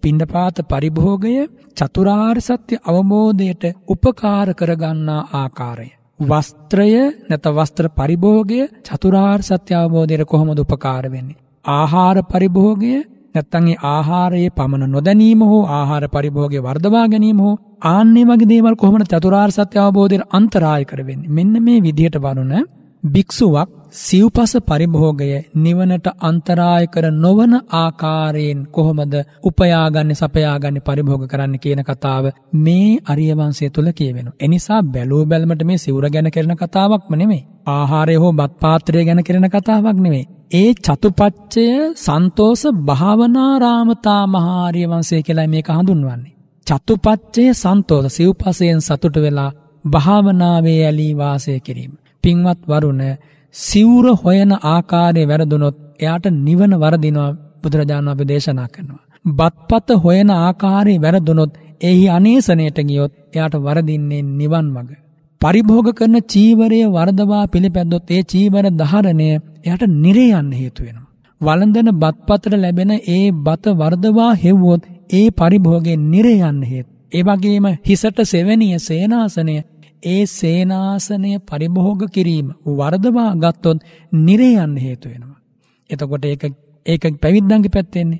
[SPEAKER 2] පිණ්ඩපාත පරිභෝගය චතුරාර්ය සත්‍ය අවබෝධයට උපකාර කරගන්නා ආකාරය. වස්ත්‍රය නැත වස්ත්‍ර පරිභෝගය චතුරාර් සත්‍ය අවබෝධයට කොහොමද උපකාර වෙන්නේ. ආහාර පරිභෝගය නැත්තන්ගේ ආහාරයේ පමණ නොදැනීම හෝ ආහාර පරිභෝගය වර්ධවා ගැනීම හෝ ආන්නේ වගේ දේවල් කොහොමද චතුරාර්ය සත්‍ය අවබෝධයට අන්තරාය කරවෙන්නේ මෙන්න මේ විදිහට වරුණ භික්ෂුවක් සිව්පස පරිභෝගය නිවනට අන්තරාය කර නොවන ආකාරයෙන් කොහොමද උපයාගන්න සපයාගන්න පරිභෝග කරන්න කියන කතාව මේ අරියවන්සේ තුළ කියවෙන. එනිසා බැලූ බැල්මට මේ සිවර ගැන කරන කතාවක්ම නෙමේ. ආහාරය හෝ බත්පාත්‍රය ගැන කරන කතාවක් නෙමේ. ඒ චතුපච්චය සන්තෝස භාවනාරාමතා මහාරිය වන්සේ කියලා මේක හඳුන්වන්නේ. චතුපච්චය සන්තෝස සිව්පසයෙන් සතුට වෙලා භාවනාවේ ඇලී වාසය කිරීම. පින්වත් වරුණ සිවුර හොයන ආකාරය වැරදුනොත් එයාට නිවන වරදිනවා බුදුරජාණන් අපි දේශනා කරනවා. බත්පත හොයන ආකාරය වැරදුනොත් එහි අනේසනයට ගියොත් එයාට වරදින්නේ නිවන් මඟ. පරිභෝග කරන චීවරය වරදවා පිළිපැද්දොත් ඒ චීවර ධාරණය එයාට නිරේ යන්න හේතු වෙනවා. වළඳන බත්පතට ලැබෙන ඒ බත වරදවා හෙව්වොත් ඒ පරිභෝගේ නිරේ යන්න හේතු. ඒ වගේම හිසට සෙවණිය සේනාසනය ඒ සේනාසනය පරිභෝග කිරීම වරදවා ගත්තොත් නිරේ යන්න හේතු වෙනවා. එතකොට ඒක ඒක පැවිද්දන්ගේ පැත්තෙන්නේ.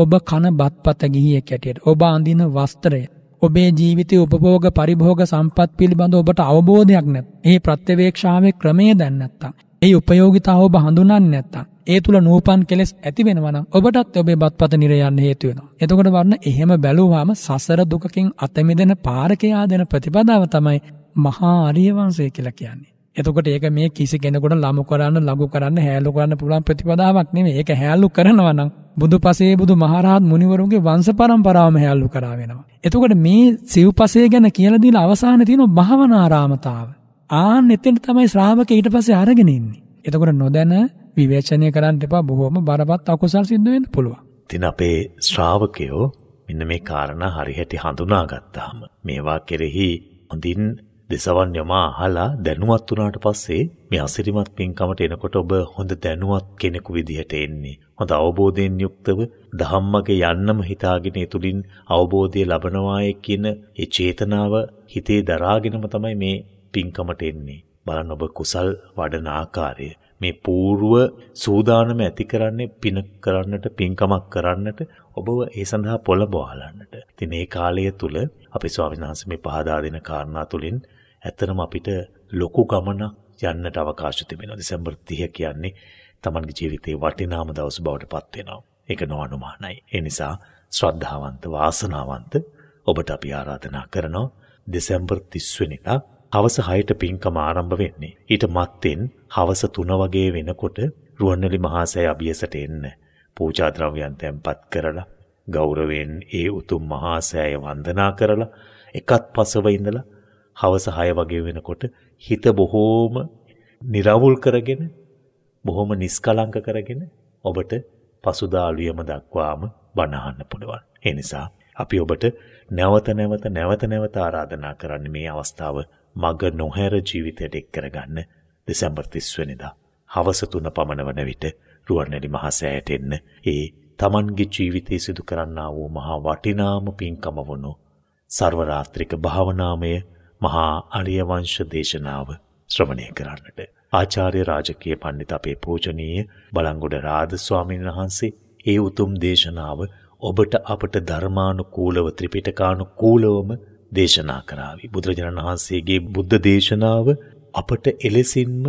[SPEAKER 2] ඔබ කන බත්පත ගිහියෙක් ඇටියට ඔබ අඳින වස්ත්‍රය ඔබේ ජීවිතය උපභෝග පරිභෝග සම්පත් පිළිබඳ ඔබට අවබෝධයක් නැත්. ඒ ප්‍රත්‍යවේක්ෂාවේ ක්‍රමය දැන් නැත්තම්. ඒ උපයෝගිතාව ඔබ හඳුනන්නේ නැත්තම්. ඒ තුල නූපන් කෙලෙස් ඇති වෙනවා නම් ඔබටත් ඔබේ බත්පත නිර යන්න හේතු වෙනවා. එතකොට වරණ එහෙම බැලුවාම සසර දුකකින් අත මිදෙන පාරකයා දෙන ප්‍රතිපදාව තමයි මහා ආර්ය වංශය කියලා කියන්නේ. එතකොට ඒක මේ කිසි කෙනෙකුට ලමු කරන්න ලඝු කරන්න හැලු කරන්න පුළුවන් ප්‍රතිපදාවක් නෙමෙයි. ඒක හැලු කරනවා නම් බුදුපසේ බුදු මහරහත් මුනිවරුන්ගේ වංශ පරම්පරාවම හැලු කරා වෙනවා. එතකොට මේ සිව්පසේ ගැන කියලා දීලා අවසානයේ තියෙන භවනාරාමතාව. ආන් එතෙන් තමයි ශ්‍රාවක ඊට පස්සේ අරගෙන ඉන්නේ. එතකොට නොදැන විවේචනය කරන්න එපා බොහොම බරපත් අකුසල් සිද්ධ වෙන්න පුළුවන්.
[SPEAKER 1] ඉතින් අපේ ශ්‍රාවකයෝ මෙන්න මේ කාරණා හරිහැටි හඳුනාගත්තාම මේවා කෙරෙහි හොඳින් දෙසවන් යමා අහලා දැනුවත් වුණාට පස්සේ මේ අසිරිමත් පින්කමට එනකොට ඔබ හොඳ දැනුවත් කෙනෙකු විදිහට එන්නේ. හොඳ අවබෝධයෙන් යුක්තව ධම්මගේ යන්නම හිතාගෙන ඒ තුලින් අවබෝධය ලබනවායේ කියන ඒ චේතනාව හිතේ දරාගෙනම තමයි මේ පින්කමට එන්නේ. බලන්න ඔබ කුසල් වඩන ආකාරය මේ పూర్ව සූදානම ඇති කරන්නේ පින කරන්නට පින්කමක් කරන්නට ඔබව ඒ සඳහා පොළඹවලන්නට. ඉතින් මේ කාලය තුල අපේ ස්වාමීන් වහන්සේ මේ පහදා දෙන කාරණා තුලින් ඇත්තනම අපිට ලොකු ගමනක් යන්නට අවකාශ තිබෙනවා. දෙසැම්බර් 30 කියන්නේ Tamanගේ ජීවිතේ වටිනාම දවස් බවට පත් වෙනවා. ඒක නොඅනුමානයි. ඒ නිසා ශ්‍රද්ධාවන්ත වාසනාවන්ත ඔබට අපි ආරාධනා කරනවා දෙසැම්බර් 30 වෙනිදා හවස 6ට පින්කම ආරම්භ වෙන්නේ. ඊට මත්තෙන් හවස 3 වගේ වෙනකොට රුවන්වැලි මහා සෑය අභියසට එන්න. පූජා ද්‍රව්‍යයන් තැන්පත් කරලා ගෞරවයෙන් ඒ උතුම් මහා සෑය වන්දනා කරලා එකත් පසව ඉඳලා හවස 6 වගේ වෙනකොට හිත බොහෝම निराවුල් කරගෙන බොහොම නිස්කලංක කරගෙන ඔබට පසුදා ලියම දක්වාම බණහන්න පුළුවන්. ඒ නිසා අපි ඔබට නැවත නැවත නැවත නැවත ආරාධනා කරන්න මේ අවස්ථාව මග නොහැර ජීවිතයට එක් කරගන්න දෙසැම්බර් 30 වෙනිදා හවස 3 පමණ වන විට රුවන්වැලි මහා සෑයට එන්න ඒ Tamanගේ ජීවිතයේ සිදු කරන්නා වූ මහා වටිනාම පින්කම වුණු සර්වරාත්‍රික භාවනාමය මහා අරියවංශ දේශනාව ශ්‍රවණය කරන්නට. ආචාර්ය රාජකීය පණ්ඩිත අපේ පූජනීය බලංගොඩ රාද ස්වාමීන් වහන්සේ ඒ උතුම් දේශනාව ඔබට අපට ධර්මානුකූලව ත්‍රිපිටකානුකූලවම දේශනා කරાવી. බුදුරජාණන් වහන්සේගේ බුද්ධ දේශනාව අපට එලෙසින්ම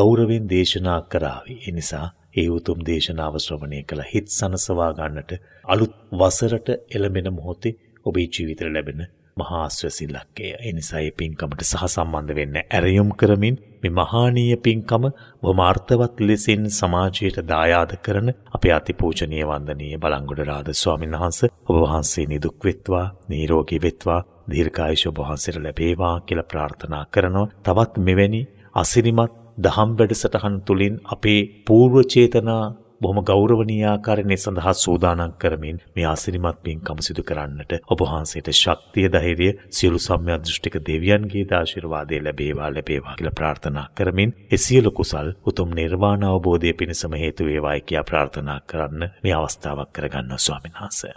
[SPEAKER 1] ගෞරවෙන් දේශනා කරાવી. ඒ නිසා ඒ උතුම් දේශනාව ශ්‍රවණය කළ හිත් සනසවා ගන්නට අලුත් වසරට එළඹෙන මොහොතේ ඔබේ ජීවිතේ ලැබෙන මහා ආශ්‍රසිල්ලක්කය. ඒ නිසා මේ පින්කමට සහසම්බන්ධ වෙන්න ඇරයුම් කරමින් මේ මහානීය පින්කම බොහොම අර්ථවත් ලෙසින් සමාජයට දායාද කරන අපේ අතිපූජනීය වන්දනීය බලංගොඩ රාද ස්වාමීන් වහන්සේ ඔබ වහන්සේ නිදුක් වෙත්වා, නිරෝගී වෙත්වා, දීර්ඝායුෂ ඔබ වහන්සේට ලැබේවා කියලා ප්‍රාර්ථනා කරනවා. තවත් මෙවැනි අසිරිමත් දහම් වැඩසටහන් තුළින් අපේ පූර්ව චේතනා බොහොම ගෞරවනීය ආකාරයෙන් සඳහා සූදානම් කරමින් මේ ආසිරිමත් පින්කම සිදු කරන්නට ඔබ වහන්සේට ශක්තිය ධෛර්යය සියලු සම්‍යක් දෘෂ්ටික දෙවියන්ගේ ආශිර්වාදය ලැබේවා ලැබේවා කියලා ප්‍රාර්ථනා කරමින් ඒ සියලු කුසල් උතුම් නිර්වාණ අවබෝධය පිණිසම හේතු වේවායි කියා ප්‍රාර්ථනා කරන්න මේ අවස්ථාවක් කරගන්නවා ස්වාමීන් වහන්සේ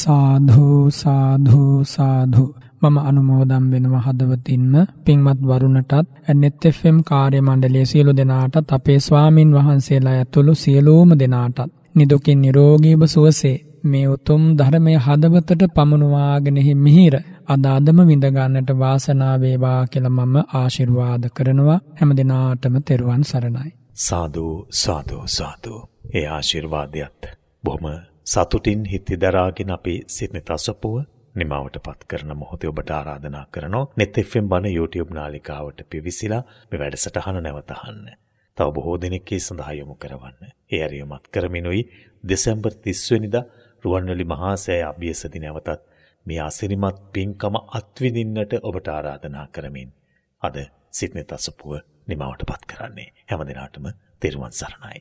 [SPEAKER 2] සාධු සාධු සාධු මම අනුමෝදම් වෙනවා හදවතින්ම පින්වත් වරුණටත් ඇනෙත් FM කාර්ය මණ්ඩලයේ සියලු දෙනාටත් අපේ ස්වාමින් වහන්සේලා ඇතුළු සියලුම දෙනාටත් නිදුකින් නිරෝගීව සුවසේ මේ උතුම් ධර්මය හදවතට පමුණවාගෙනෙහි මිහිර අදාදම විඳගන්නට වාසනාව වේවා කියලා මම ආශිර්වාද කරනවා හැම දිනාටම තෙරුවන් සරණයි සාදු
[SPEAKER 1] සාදු සාදු ඒ ආශිර්වාදයත් බොහොම සතුටින් හිතේ දරාගෙන අපේ සිතේ තසපුව නිමාවට පත් කරන මොහොතේ ඔබට ආරාධනා කරනවා net fm බණ youtube නාලිකාවට පිවිසිලා මේ වැඩසටහන නැවත අහන්න. තව බොහෝ දෙනෙක් ඒ සඳහා යොමු කරවන්න. ඒ ඇරියමත් කරමිනුයි දෙසැම්බර් 30 වෙනිදා රුවන්වැලි මහා සෑය අභියසදී නැවතත් මේ අසිරිමත් පින්කම අත්විඳින්නට ඔබට ආරාධනා කරමින් අද සිට්නේ තසපුව නිමාවට පත් කරන්නේ හැම දිනාටම තෙරුවන් සරණයි